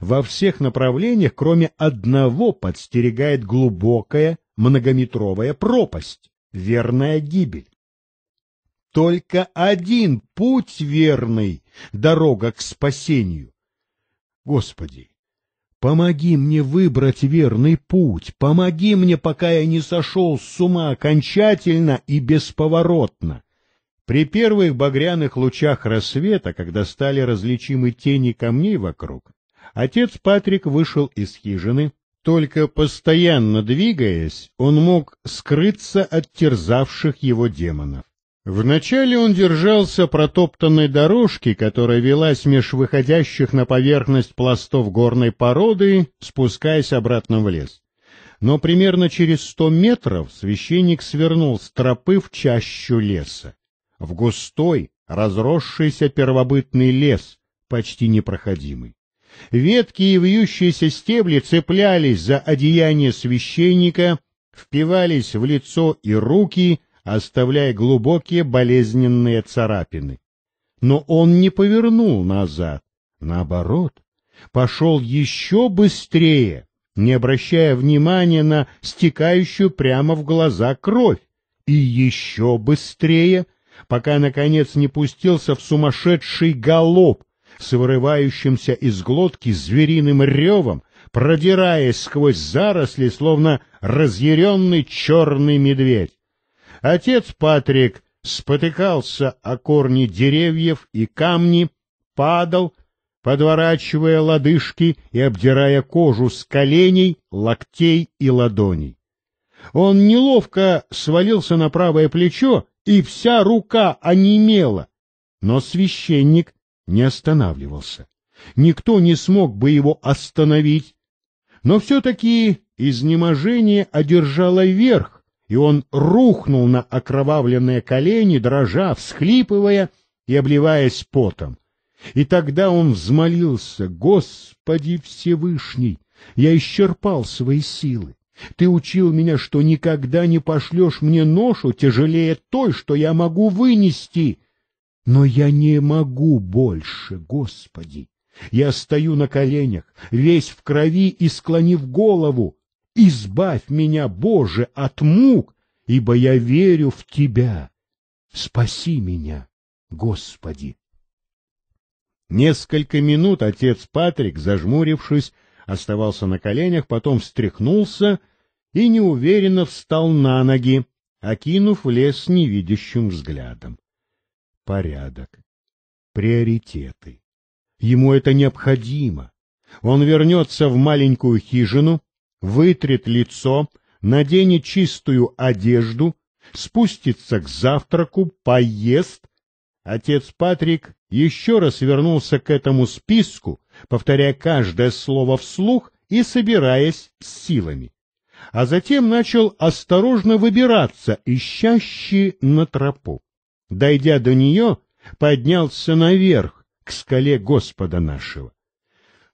[SPEAKER 1] Во всех направлениях, кроме одного, подстерегает глубокая многометровая пропасть, верная гибель. Только один путь верный, дорога к спасению. Господи, Помоги мне выбрать верный путь, помоги мне, пока я не сошел с ума окончательно и бесповоротно. При первых багряных лучах рассвета, когда стали различимы тени камней вокруг, отец Патрик вышел из хижины, только постоянно двигаясь, он мог скрыться от терзавших его демонов. Вначале он держался протоптанной дорожки, которая велась меж выходящих на поверхность пластов горной породы, спускаясь обратно в лес. Но примерно через сто метров священник свернул с тропы в чащу леса в густой, разросшийся первобытный лес, почти непроходимый. Ветки и вьющиеся стебли цеплялись за одеяние священника, впивались в лицо и руки, оставляя глубокие болезненные царапины. Но он не повернул назад, наоборот, пошел еще быстрее, не обращая внимания на стекающую прямо в глаза кровь, и еще быстрее — пока, наконец, не пустился в сумасшедший галоп с вырывающимся из глотки звериным ревом, продираясь сквозь заросли, словно разъяренный черный медведь. Отец Патрик спотыкался о корни деревьев и камни, падал, подворачивая лодыжки и обдирая кожу с коленей, локтей и ладоней. Он неловко свалился на правое плечо и вся рука онемела. Но священник не останавливался. Никто не смог бы его остановить. Но все-таки изнеможение одержало верх, и он рухнул на окровавленные колени, дрожа, всхлипывая и обливаясь потом. И тогда он взмолился, «Господи Всевышний, я исчерпал свои силы, ты учил меня, что никогда не пошлешь мне ношу тяжелее той, что я могу вынести. Но я не могу больше, Господи. Я стою на коленях, весь в крови и склонив голову. Избавь меня, Боже, от мук, ибо я верю в Тебя. Спаси меня, Господи. Несколько минут отец Патрик, зажмурившись, оставался на коленях, потом встряхнулся и неуверенно встал на ноги, окинув лес невидящим взглядом. Порядок. Приоритеты. Ему это необходимо. Он вернется в маленькую хижину, вытрет лицо, наденет чистую одежду, спустится к завтраку, поест. Отец Патрик еще раз вернулся к этому списку, повторяя каждое слово вслух и собираясь с силами. А затем начал осторожно выбираться, ищащий на тропу. Дойдя до нее, поднялся наверх, к скале Господа нашего.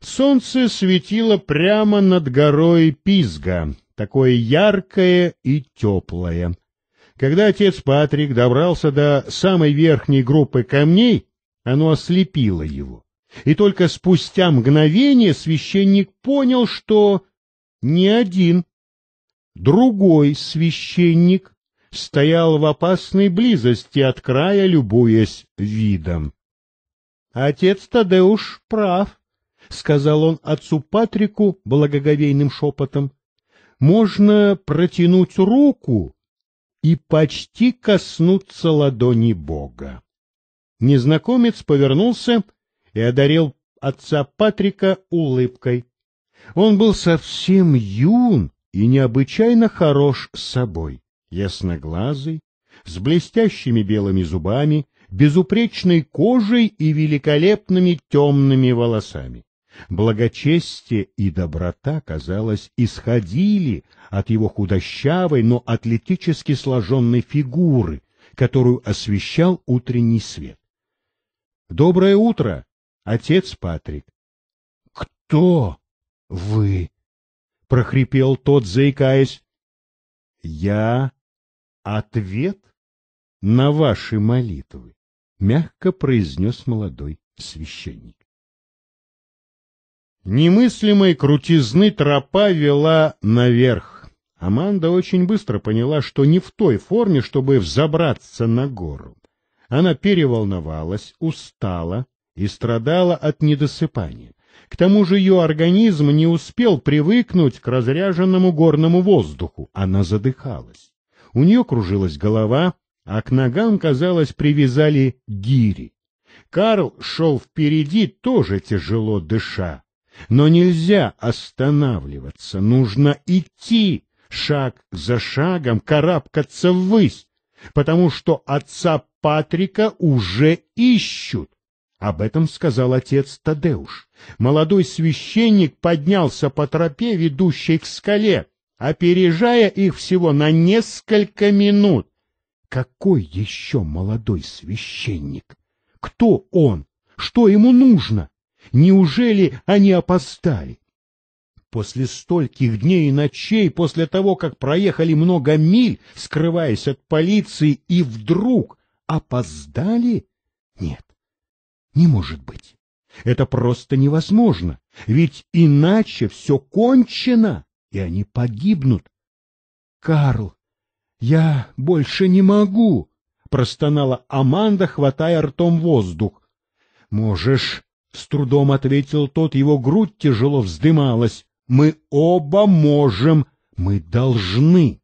[SPEAKER 1] Солнце светило прямо над горой Пизга, такое яркое и теплое. Когда отец Патрик добрался до самой верхней группы камней, оно ослепило его. И только спустя мгновение священник понял, что не один, другой священник стоял в опасной близости от края, любуясь видом. — Отец Тадеуш прав, — сказал он отцу Патрику благоговейным шепотом. — Можно протянуть руку и почти коснуться ладони Бога. Незнакомец повернулся и одарил отца Патрика улыбкой. Он был совсем юн и необычайно хорош собой, ясноглазый, с блестящими белыми зубами, безупречной кожей и великолепными темными волосами. Благочестие и доброта, казалось, исходили от его худощавой, но атлетически сложенной фигуры, которую освещал утренний свет. — Доброе утро! Отец Патрик. — Кто вы? — прохрипел тот, заикаясь. — Я ответ на ваши молитвы, — мягко произнес молодой священник. Немыслимой крутизны тропа вела наверх. Аманда очень быстро поняла, что не в той форме, чтобы взобраться на гору. Она переволновалась, устала, и страдала от недосыпания. К тому же ее организм не успел привыкнуть к разряженному горному воздуху, она задыхалась. У нее кружилась голова, а к ногам, казалось, привязали гири. Карл шел впереди, тоже тяжело дыша. Но нельзя останавливаться, нужно идти, шаг за шагом карабкаться ввысь, потому что отца Патрика уже ищут. Об этом сказал отец Тадеуш. Молодой священник поднялся по тропе, ведущей к скале, опережая их всего на несколько минут. Какой еще молодой священник? Кто он? Что ему нужно? Неужели они опоздали? После стольких дней и ночей, после того, как проехали много миль, скрываясь от полиции, и вдруг опоздали? Нет, не может быть. Это просто невозможно, ведь иначе все кончено, и они погибнут. Карл, я больше не могу, простонала Аманда, хватая ртом воздух. Можешь, с трудом ответил тот, его грудь тяжело вздымалась. Мы оба можем, мы должны.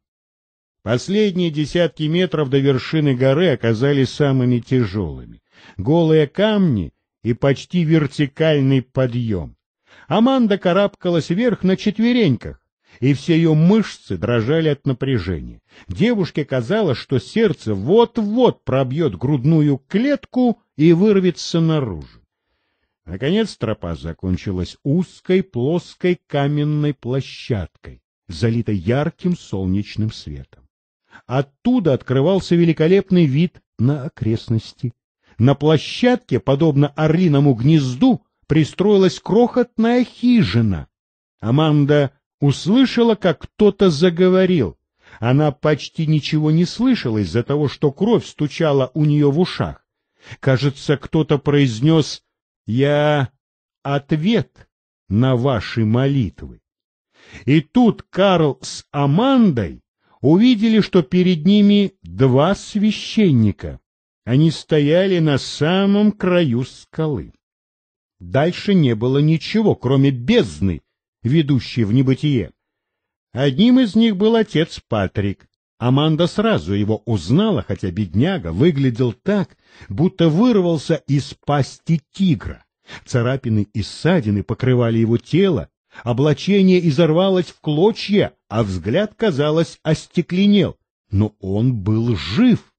[SPEAKER 1] Последние десятки метров до вершины горы оказались самыми тяжелыми голые камни и почти вертикальный подъем. Аманда карабкалась вверх на четвереньках, и все ее мышцы дрожали от напряжения. Девушке казалось, что сердце вот-вот пробьет грудную клетку и вырвется наружу. Наконец тропа закончилась узкой, плоской каменной площадкой, залитой ярким солнечным светом. Оттуда открывался великолепный вид на окрестности на площадке, подобно орлиному гнезду, пристроилась крохотная хижина. Аманда услышала, как кто-то заговорил. Она почти ничего не слышала из-за того, что кровь стучала у нее в ушах. Кажется, кто-то произнес «Я ответ на ваши молитвы». И тут Карл с Амандой увидели, что перед ними два священника. Они стояли на самом краю скалы. Дальше не было ничего, кроме бездны, ведущей в небытие. Одним из них был отец Патрик. Аманда сразу его узнала, хотя бедняга выглядел так, будто вырвался из пасти тигра. Царапины и ссадины покрывали его тело, облачение изорвалось в клочья, а взгляд, казалось, остекленел. Но он был жив.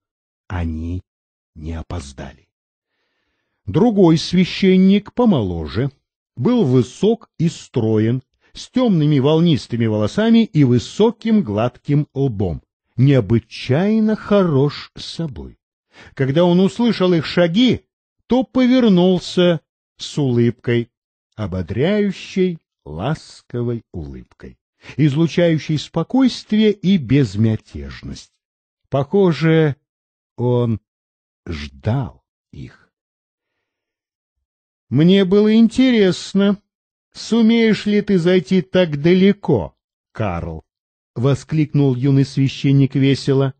[SPEAKER 1] Они не опоздали. Другой священник, помоложе, был высок и строен, с темными волнистыми волосами и высоким гладким лбом, необычайно хорош собой. Когда он услышал их шаги, то повернулся с улыбкой, ободряющей, ласковой улыбкой, излучающей спокойствие и безмятежность. Похоже, он ждал их. Мне было интересно, сумеешь ли ты зайти так далеко, Карл, — воскликнул юный священник весело.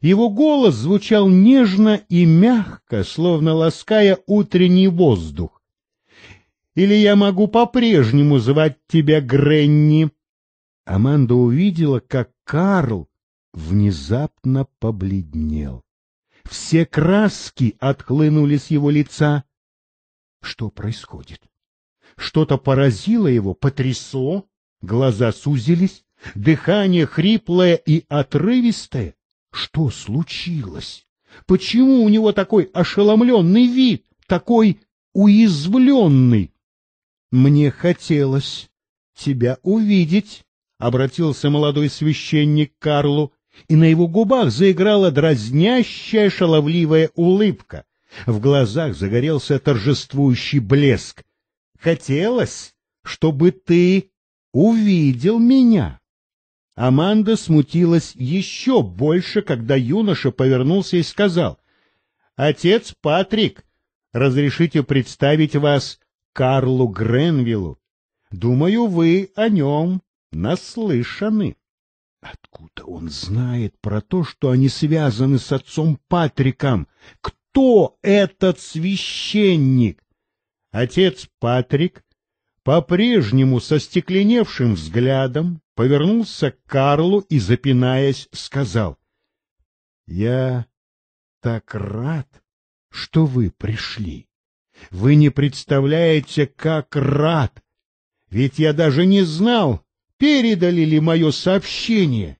[SPEAKER 1] Его голос звучал нежно и мягко, словно лаская утренний воздух. «Или я могу по-прежнему звать тебя Гренни?» Аманда увидела, как Карл внезапно побледнел все краски отхлынули с его лица. Что происходит? Что-то поразило его, потрясло, глаза сузились, дыхание хриплое и отрывистое. Что случилось? Почему у него такой ошеломленный вид, такой уязвленный? Мне хотелось тебя увидеть, — обратился молодой священник к Карлу и на его губах заиграла дразнящая шаловливая улыбка. В глазах загорелся торжествующий блеск. «Хотелось, чтобы ты увидел меня!» Аманда смутилась еще больше, когда юноша повернулся и сказал, «Отец Патрик, разрешите представить вас Карлу Гренвиллу. Думаю, вы о нем наслышаны». Откуда он знает про то, что они связаны с отцом Патриком? Кто этот священник? Отец Патрик по-прежнему со стекленевшим взглядом повернулся к Карлу и, запинаясь, сказал. — Я так рад, что вы пришли. Вы не представляете, как рад! Ведь я даже не знал, передали ли мое сообщение.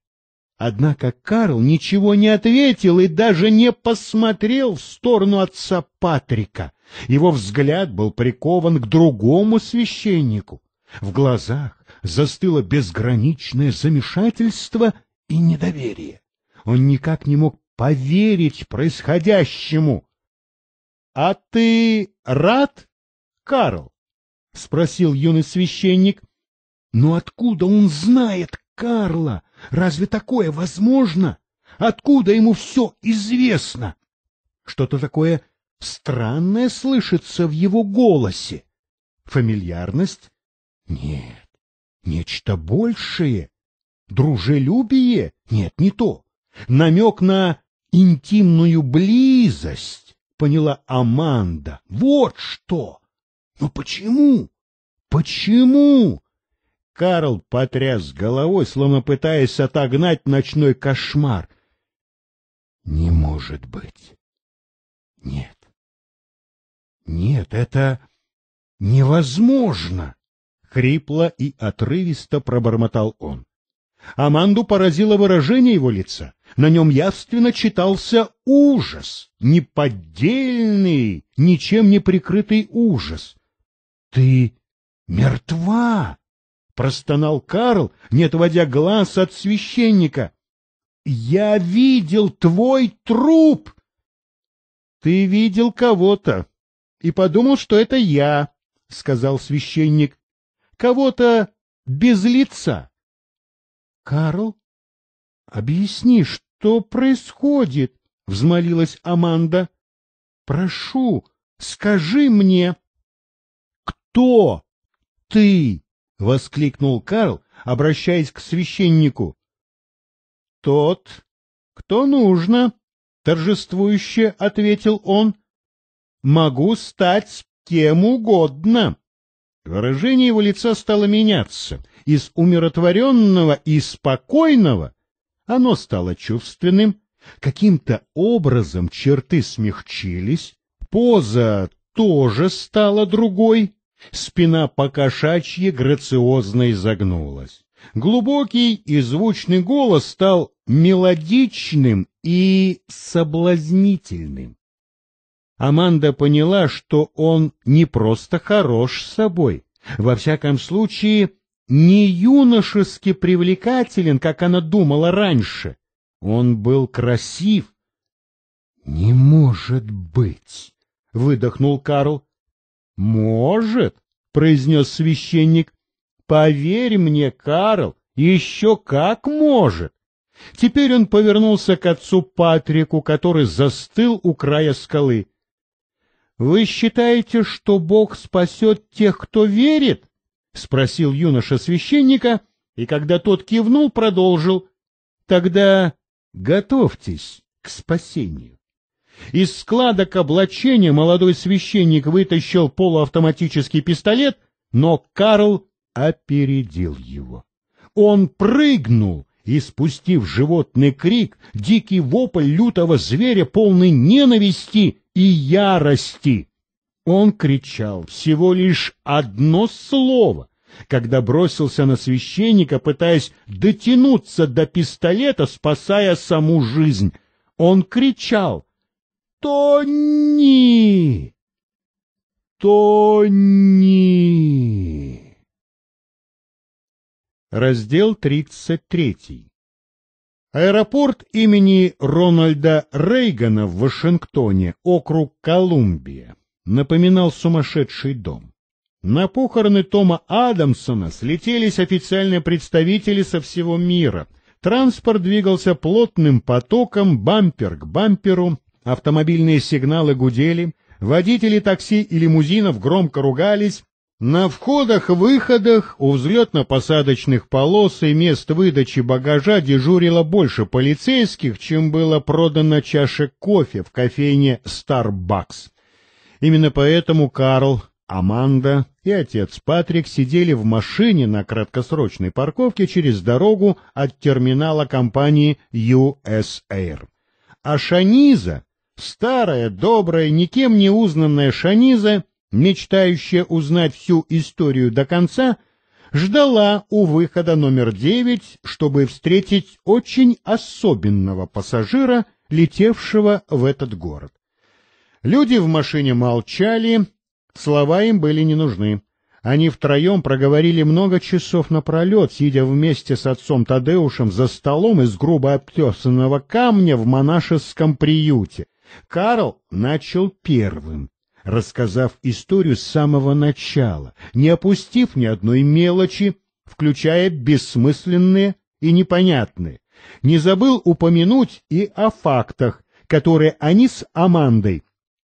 [SPEAKER 1] Однако Карл ничего не ответил и даже не посмотрел в сторону отца Патрика. Его взгляд был прикован к другому священнику. В глазах застыло безграничное замешательство и недоверие. Он никак не мог поверить происходящему. — А ты рад, Карл? — спросил юный священник. — но откуда он знает Карла? Разве такое возможно? Откуда ему все известно? Что-то такое странное слышится в его голосе. Фамильярность? Нет, нечто большее. Дружелюбие? Нет, не то. Намек на интимную близость, поняла Аманда. Вот что! Но почему? Почему? Карл потряс головой, словно пытаясь отогнать ночной кошмар. Не может быть. Нет. Нет, это невозможно. Хрипло и отрывисто пробормотал он. Аманду поразило выражение его лица. На нем явственно читался ужас, неподдельный, ничем не прикрытый ужас. — Ты мертва! — простонал Карл, не отводя глаз от священника. — Я видел твой труп! — Ты видел кого-то и подумал, что это я, — сказал священник. — Кого-то без лица. — Карл, объясни, что происходит? — взмолилась Аманда. — Прошу, скажи мне. — Кто ты? — воскликнул Карл, обращаясь к священнику. — Тот, кто нужно, — торжествующе ответил он. — Могу стать кем угодно. Выражение его лица стало меняться. Из умиротворенного и спокойного оно стало чувственным. Каким-то образом черты смягчились, поза тоже стала другой. Спина покошачьи грациозно изогнулась. Глубокий и звучный голос стал мелодичным и соблазнительным. Аманда поняла, что он не просто хорош собой, во всяком случае, не юношески привлекателен, как она думала раньше. Он был красив. — Не может быть! — выдохнул Карл. «Может», — произнес священник. «Поверь мне, Карл, еще как может». Теперь он повернулся к отцу Патрику, который застыл у края скалы. «Вы считаете, что Бог спасет тех, кто верит?» — спросил юноша священника, и когда тот кивнул, продолжил. «Тогда готовьтесь к спасению». Из складок облачения молодой священник вытащил полуавтоматический пистолет, но Карл опередил его. Он прыгнул и, спустив животный крик, дикий вопль лютого зверя, полный ненависти и ярости. Он кричал всего лишь одно слово, когда бросился на священника, пытаясь дотянуться до пистолета, спасая саму жизнь. Он кричал — Тони! Тони! Раздел 33. Аэропорт имени Рональда Рейгана в Вашингтоне, округ Колумбия, напоминал сумасшедший дом. На похороны Тома Адамсона слетелись официальные представители со всего мира. Транспорт двигался плотным потоком, бампер к бамперу, автомобильные сигналы гудели, водители такси и лимузинов громко ругались, на входах-выходах у взлетно-посадочных полос и мест выдачи багажа дежурило больше полицейских, чем было продано чашек кофе в кофейне «Старбакс». Именно поэтому Карл, Аманда и отец Патрик сидели в машине на краткосрочной парковке через дорогу от терминала компании US Air. А Шаниза Старая, добрая, никем не узнанная Шаниза, мечтающая узнать всю историю до конца, ждала у выхода номер девять, чтобы встретить очень особенного пассажира, летевшего в этот город. Люди в машине молчали, слова им были не нужны. Они втроем проговорили много часов напролет, сидя вместе с отцом Тадеушем за столом из грубо обтесанного камня в монашеском приюте. Карл начал первым, рассказав историю с самого начала, не опустив ни одной мелочи, включая бессмысленные и непонятные. Не забыл упомянуть и о фактах, которые они с Амандой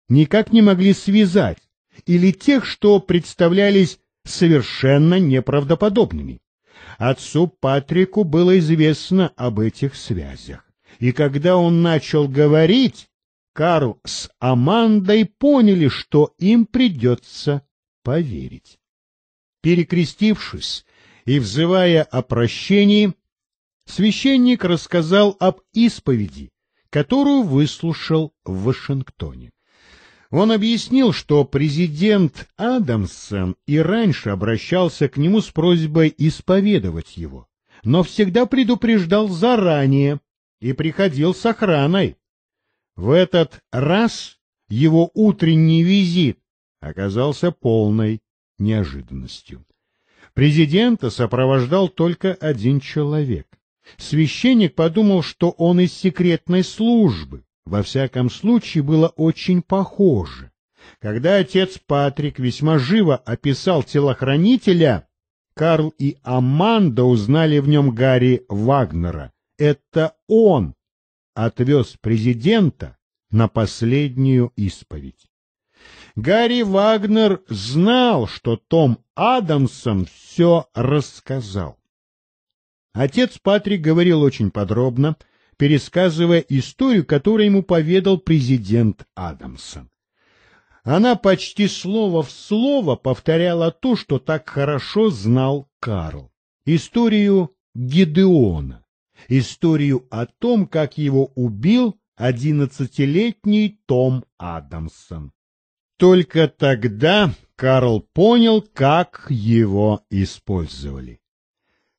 [SPEAKER 1] никак не могли связать, или тех, что представлялись совершенно неправдоподобными. Отцу Патрику было известно об этих связях, и когда он начал говорить, Кару с Амандой поняли, что им придется поверить. Перекрестившись и взывая о прощении, священник рассказал об исповеди, которую выслушал в Вашингтоне. Он объяснил, что президент Адамсон и раньше обращался к нему с просьбой исповедовать его, но всегда предупреждал заранее и приходил с охраной, в этот раз его утренний визит оказался полной неожиданностью. Президента сопровождал только один человек. Священник подумал, что он из секретной службы. Во всяком случае, было очень похоже. Когда отец Патрик весьма живо описал телохранителя, Карл и Аманда узнали в нем Гарри Вагнера. Это он отвез президента на последнюю исповедь. Гарри Вагнер знал, что Том Адамсон все рассказал. Отец Патрик говорил очень подробно, пересказывая историю, которую ему поведал президент Адамсон. Она почти слово в слово повторяла то, что так хорошо знал Карл. Историю Гидеона историю о том, как его убил одиннадцатилетний Том Адамсон. Только тогда Карл понял, как его использовали.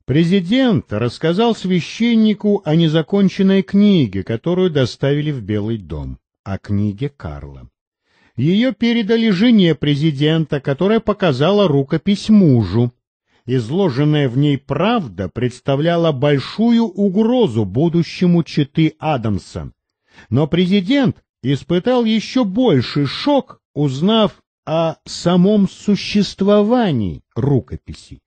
[SPEAKER 1] Президент рассказал священнику о незаконченной книге, которую доставили в Белый дом, о книге Карла. Ее передали жене президента, которая показала рукопись мужу. Изложенная в ней правда представляла большую угрозу будущему читы Адамса. Но президент испытал еще больший шок, узнав о самом существовании рукописи.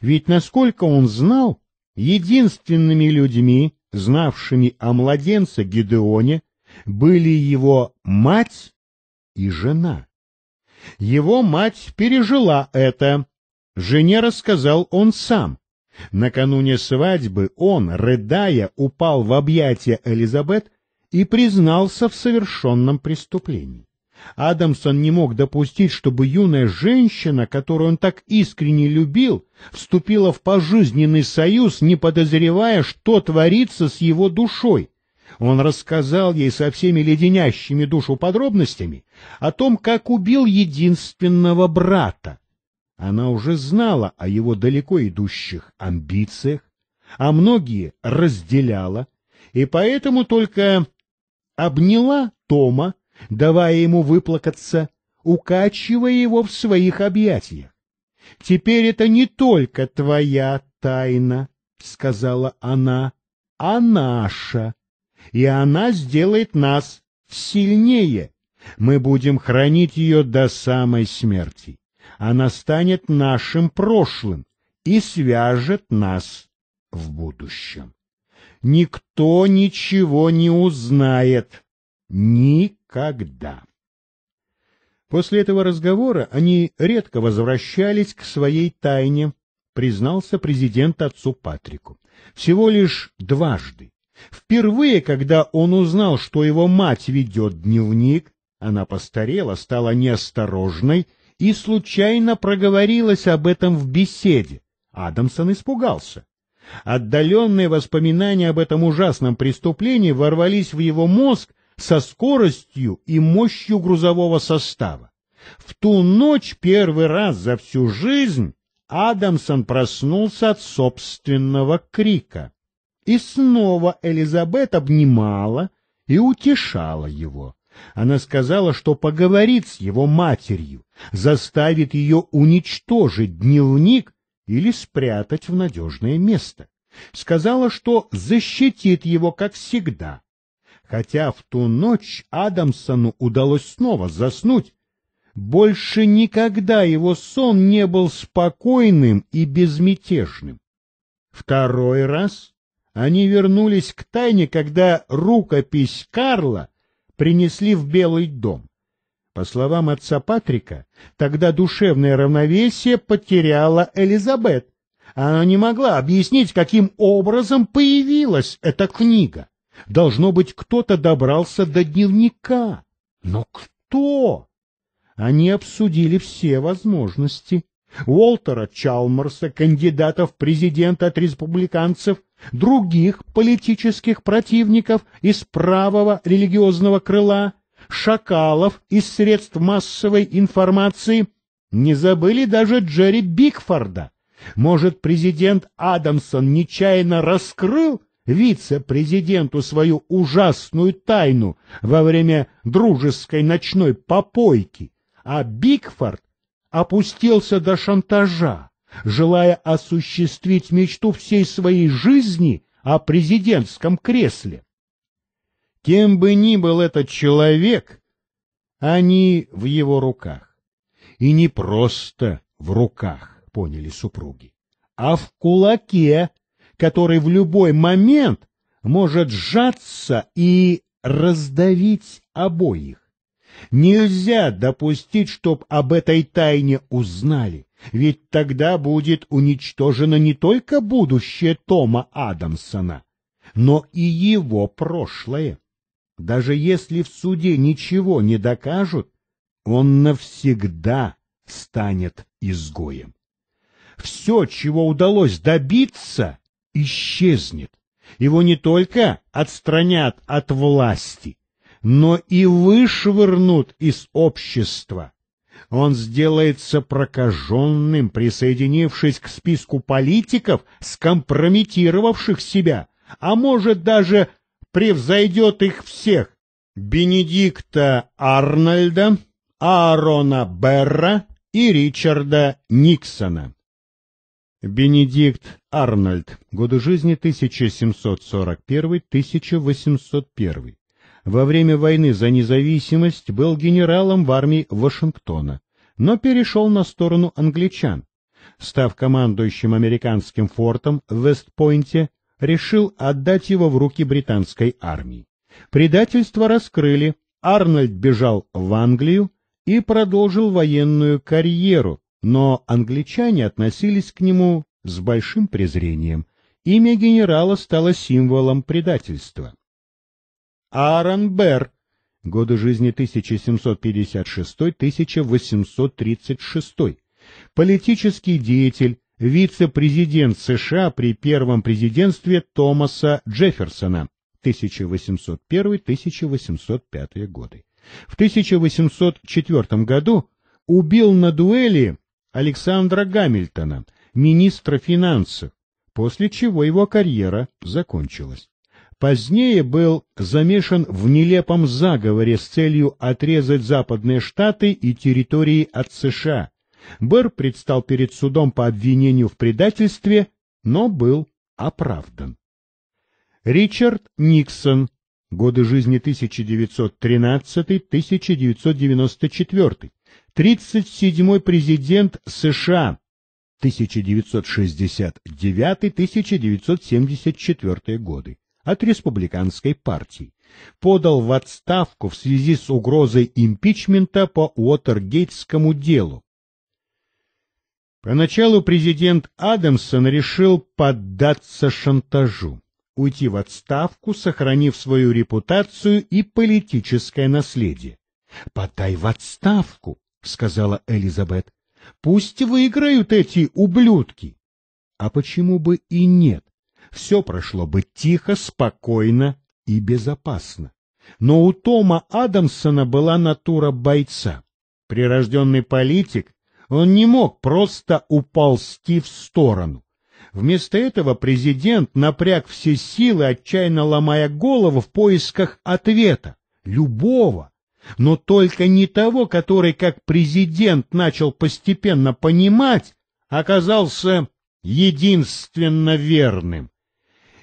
[SPEAKER 1] Ведь, насколько он знал, единственными людьми, знавшими о младенце Гидеоне, были его мать и жена. Его мать пережила это, Жене рассказал он сам. Накануне свадьбы он, рыдая, упал в объятия Элизабет и признался в совершенном преступлении. Адамсон не мог допустить, чтобы юная женщина, которую он так искренне любил, вступила в пожизненный союз, не подозревая, что творится с его душой. Он рассказал ей со всеми леденящими душу подробностями о том, как убил единственного брата, она уже знала о его далеко идущих амбициях, а многие разделяла, и поэтому только обняла Тома, давая ему выплакаться, укачивая его в своих объятиях. — Теперь это не только твоя тайна, — сказала она, — а наша, и она сделает нас сильнее. Мы будем хранить ее до самой смерти она станет нашим прошлым и свяжет нас в будущем. Никто ничего не узнает. Никогда. После этого разговора они редко возвращались к своей тайне, признался президент отцу Патрику. Всего лишь дважды. Впервые, когда он узнал, что его мать ведет дневник, она постарела, стала неосторожной и случайно проговорилась об этом в беседе. Адамсон испугался. Отдаленные воспоминания об этом ужасном преступлении ворвались в его мозг со скоростью и мощью грузового состава. В ту ночь первый раз за всю жизнь Адамсон проснулся от собственного крика. И снова Элизабет обнимала и утешала его. Она сказала, что поговорит с его матерью, заставит ее уничтожить дневник или спрятать в надежное место. Сказала, что защитит его, как всегда. Хотя в ту ночь Адамсону удалось снова заснуть, больше никогда его сон не был спокойным и безмятежным. Второй раз они вернулись к тайне, когда рукопись Карла принесли в Белый дом. По словам отца Патрика, тогда душевное равновесие потеряла Элизабет. Она не могла объяснить, каким образом появилась эта книга. Должно быть, кто-то добрался до дневника. Но кто? Они обсудили все возможности. Уолтера Чалмарса, кандидата в президент от республиканцев, других политических противников из правого религиозного крыла, шакалов из средств массовой информации, не забыли даже Джерри Бигфорда. Может, президент Адамсон нечаянно раскрыл вице-президенту свою ужасную тайну во время дружеской ночной попойки, а Бигфорд опустился до шантажа желая осуществить мечту всей своей жизни о президентском кресле. Кем бы ни был этот человек, они в его руках. И не просто в руках, поняли супруги, а в кулаке, который в любой момент может сжаться и раздавить обоих. Нельзя допустить, чтоб об этой тайне узнали, ведь тогда будет уничтожено не только будущее Тома Адамсона, но и его прошлое. Даже если в суде ничего не докажут, он навсегда станет изгоем. Все, чего удалось добиться, исчезнет. Его не только отстранят от власти, но и вышвырнут из общества. Он сделается прокаженным, присоединившись к списку политиков, скомпрометировавших себя, а может даже превзойдет их всех. Бенедикта Арнольда, Аарона Берра и Ричарда Никсона. Бенедикт Арнольд. Годы жизни 1741-1801 во время войны за независимость был генералом в армии Вашингтона, но перешел на сторону англичан. Став командующим американским фортом в Вестпойнте, решил отдать его в руки британской армии. Предательство раскрыли, Арнольд бежал в Англию и продолжил военную карьеру, но англичане относились к нему с большим презрением. Имя генерала стало символом предательства. Аарон Берр, годы жизни 1756-1836, политический деятель, вице-президент США при первом президентстве Томаса Джефферсона 1801-1805 годы. В 1804 году убил на дуэли Александра Гамильтона, министра финансов, после чего его карьера закончилась. Позднее был замешан в нелепом заговоре с целью отрезать западные штаты и территории от США. Бэр предстал перед судом по обвинению в предательстве, но был оправдан. Ричард Никсон. Годы жизни 1913-1994. 37-й президент США. 1969-1974 годы от республиканской партии, подал в отставку в связи с угрозой импичмента по Уотергейтскому делу. Поначалу президент Адамсон решил поддаться шантажу, уйти в отставку, сохранив свою репутацию и политическое наследие. «Подай в отставку», — сказала Элизабет. «Пусть выиграют эти ублюдки». А почему бы и нет? все прошло бы тихо, спокойно и безопасно. Но у Тома Адамсона была натура бойца. Прирожденный политик, он не мог просто уползти в сторону. Вместо этого президент напряг все силы, отчаянно ломая голову в поисках ответа, любого, но только не того, который, как президент начал постепенно понимать, оказался единственно верным.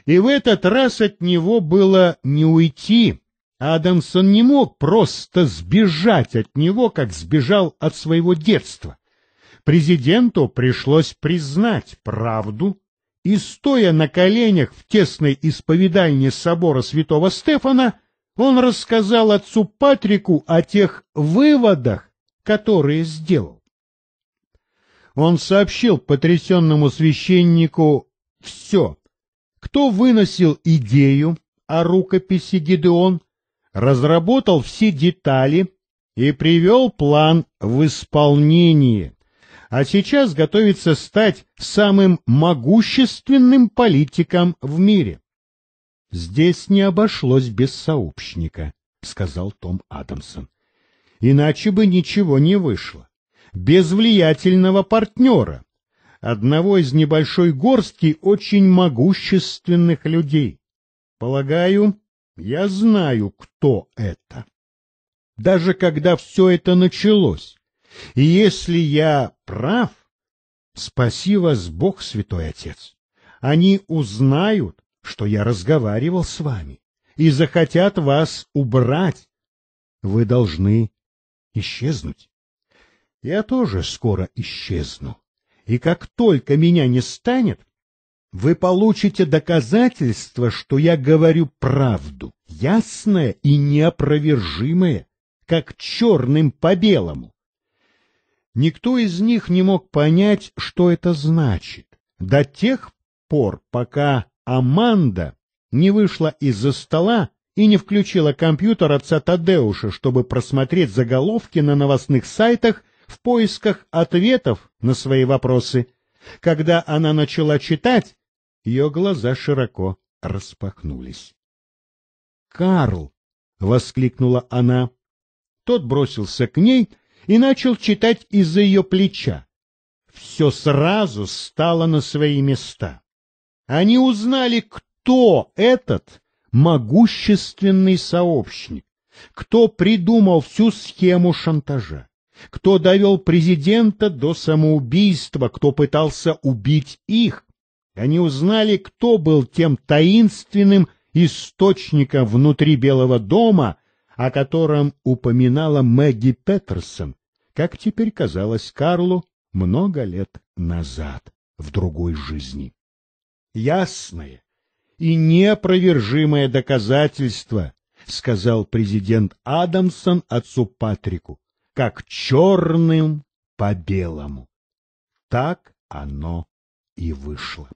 [SPEAKER 1] И в этот раз от него было не уйти. Адамсон не мог просто сбежать от него, как сбежал от своего детства. Президенту пришлось признать правду, и, стоя на коленях в тесной исповедальне собора святого Стефана, он рассказал отцу Патрику о тех выводах, которые сделал. Он сообщил потрясенному священнику все, кто выносил идею о рукописи Гидеон, разработал все детали и привел план в исполнение, а сейчас готовится стать самым могущественным политиком в мире. — Здесь не обошлось без сообщника, — сказал Том Адамсон. — Иначе бы ничего не вышло. Без влиятельного партнера, одного из небольшой горстки очень могущественных людей. Полагаю, я знаю, кто это. Даже когда все это началось, и если я прав, спаси вас Бог, святой отец, они узнают, что я разговаривал с вами, и захотят вас убрать. Вы должны исчезнуть. Я тоже скоро исчезну. И как только меня не станет, вы получите доказательство, что я говорю правду, ясное и неопровержимое, как черным по белому. Никто из них не мог понять, что это значит, до тех пор, пока Аманда не вышла из-за стола и не включила компьютер отца Тадеуша, чтобы просмотреть заголовки на новостных сайтах в поисках ответов на свои вопросы. Когда она начала читать, ее глаза широко распахнулись. «Карл!» — воскликнула она. Тот бросился к ней и начал читать из-за ее плеча. Все сразу стало на свои места. Они узнали, кто этот могущественный сообщник, кто придумал всю схему шантажа кто довел президента до самоубийства, кто пытался убить их. Они узнали, кто был тем таинственным источником внутри Белого дома, о котором упоминала Мэгги Петерсон, как теперь казалось Карлу много лет назад, в другой жизни. Ясное и неопровержимое доказательство —— сказал президент Адамсон отцу Патрику, как черным по белому. Так оно и вышло.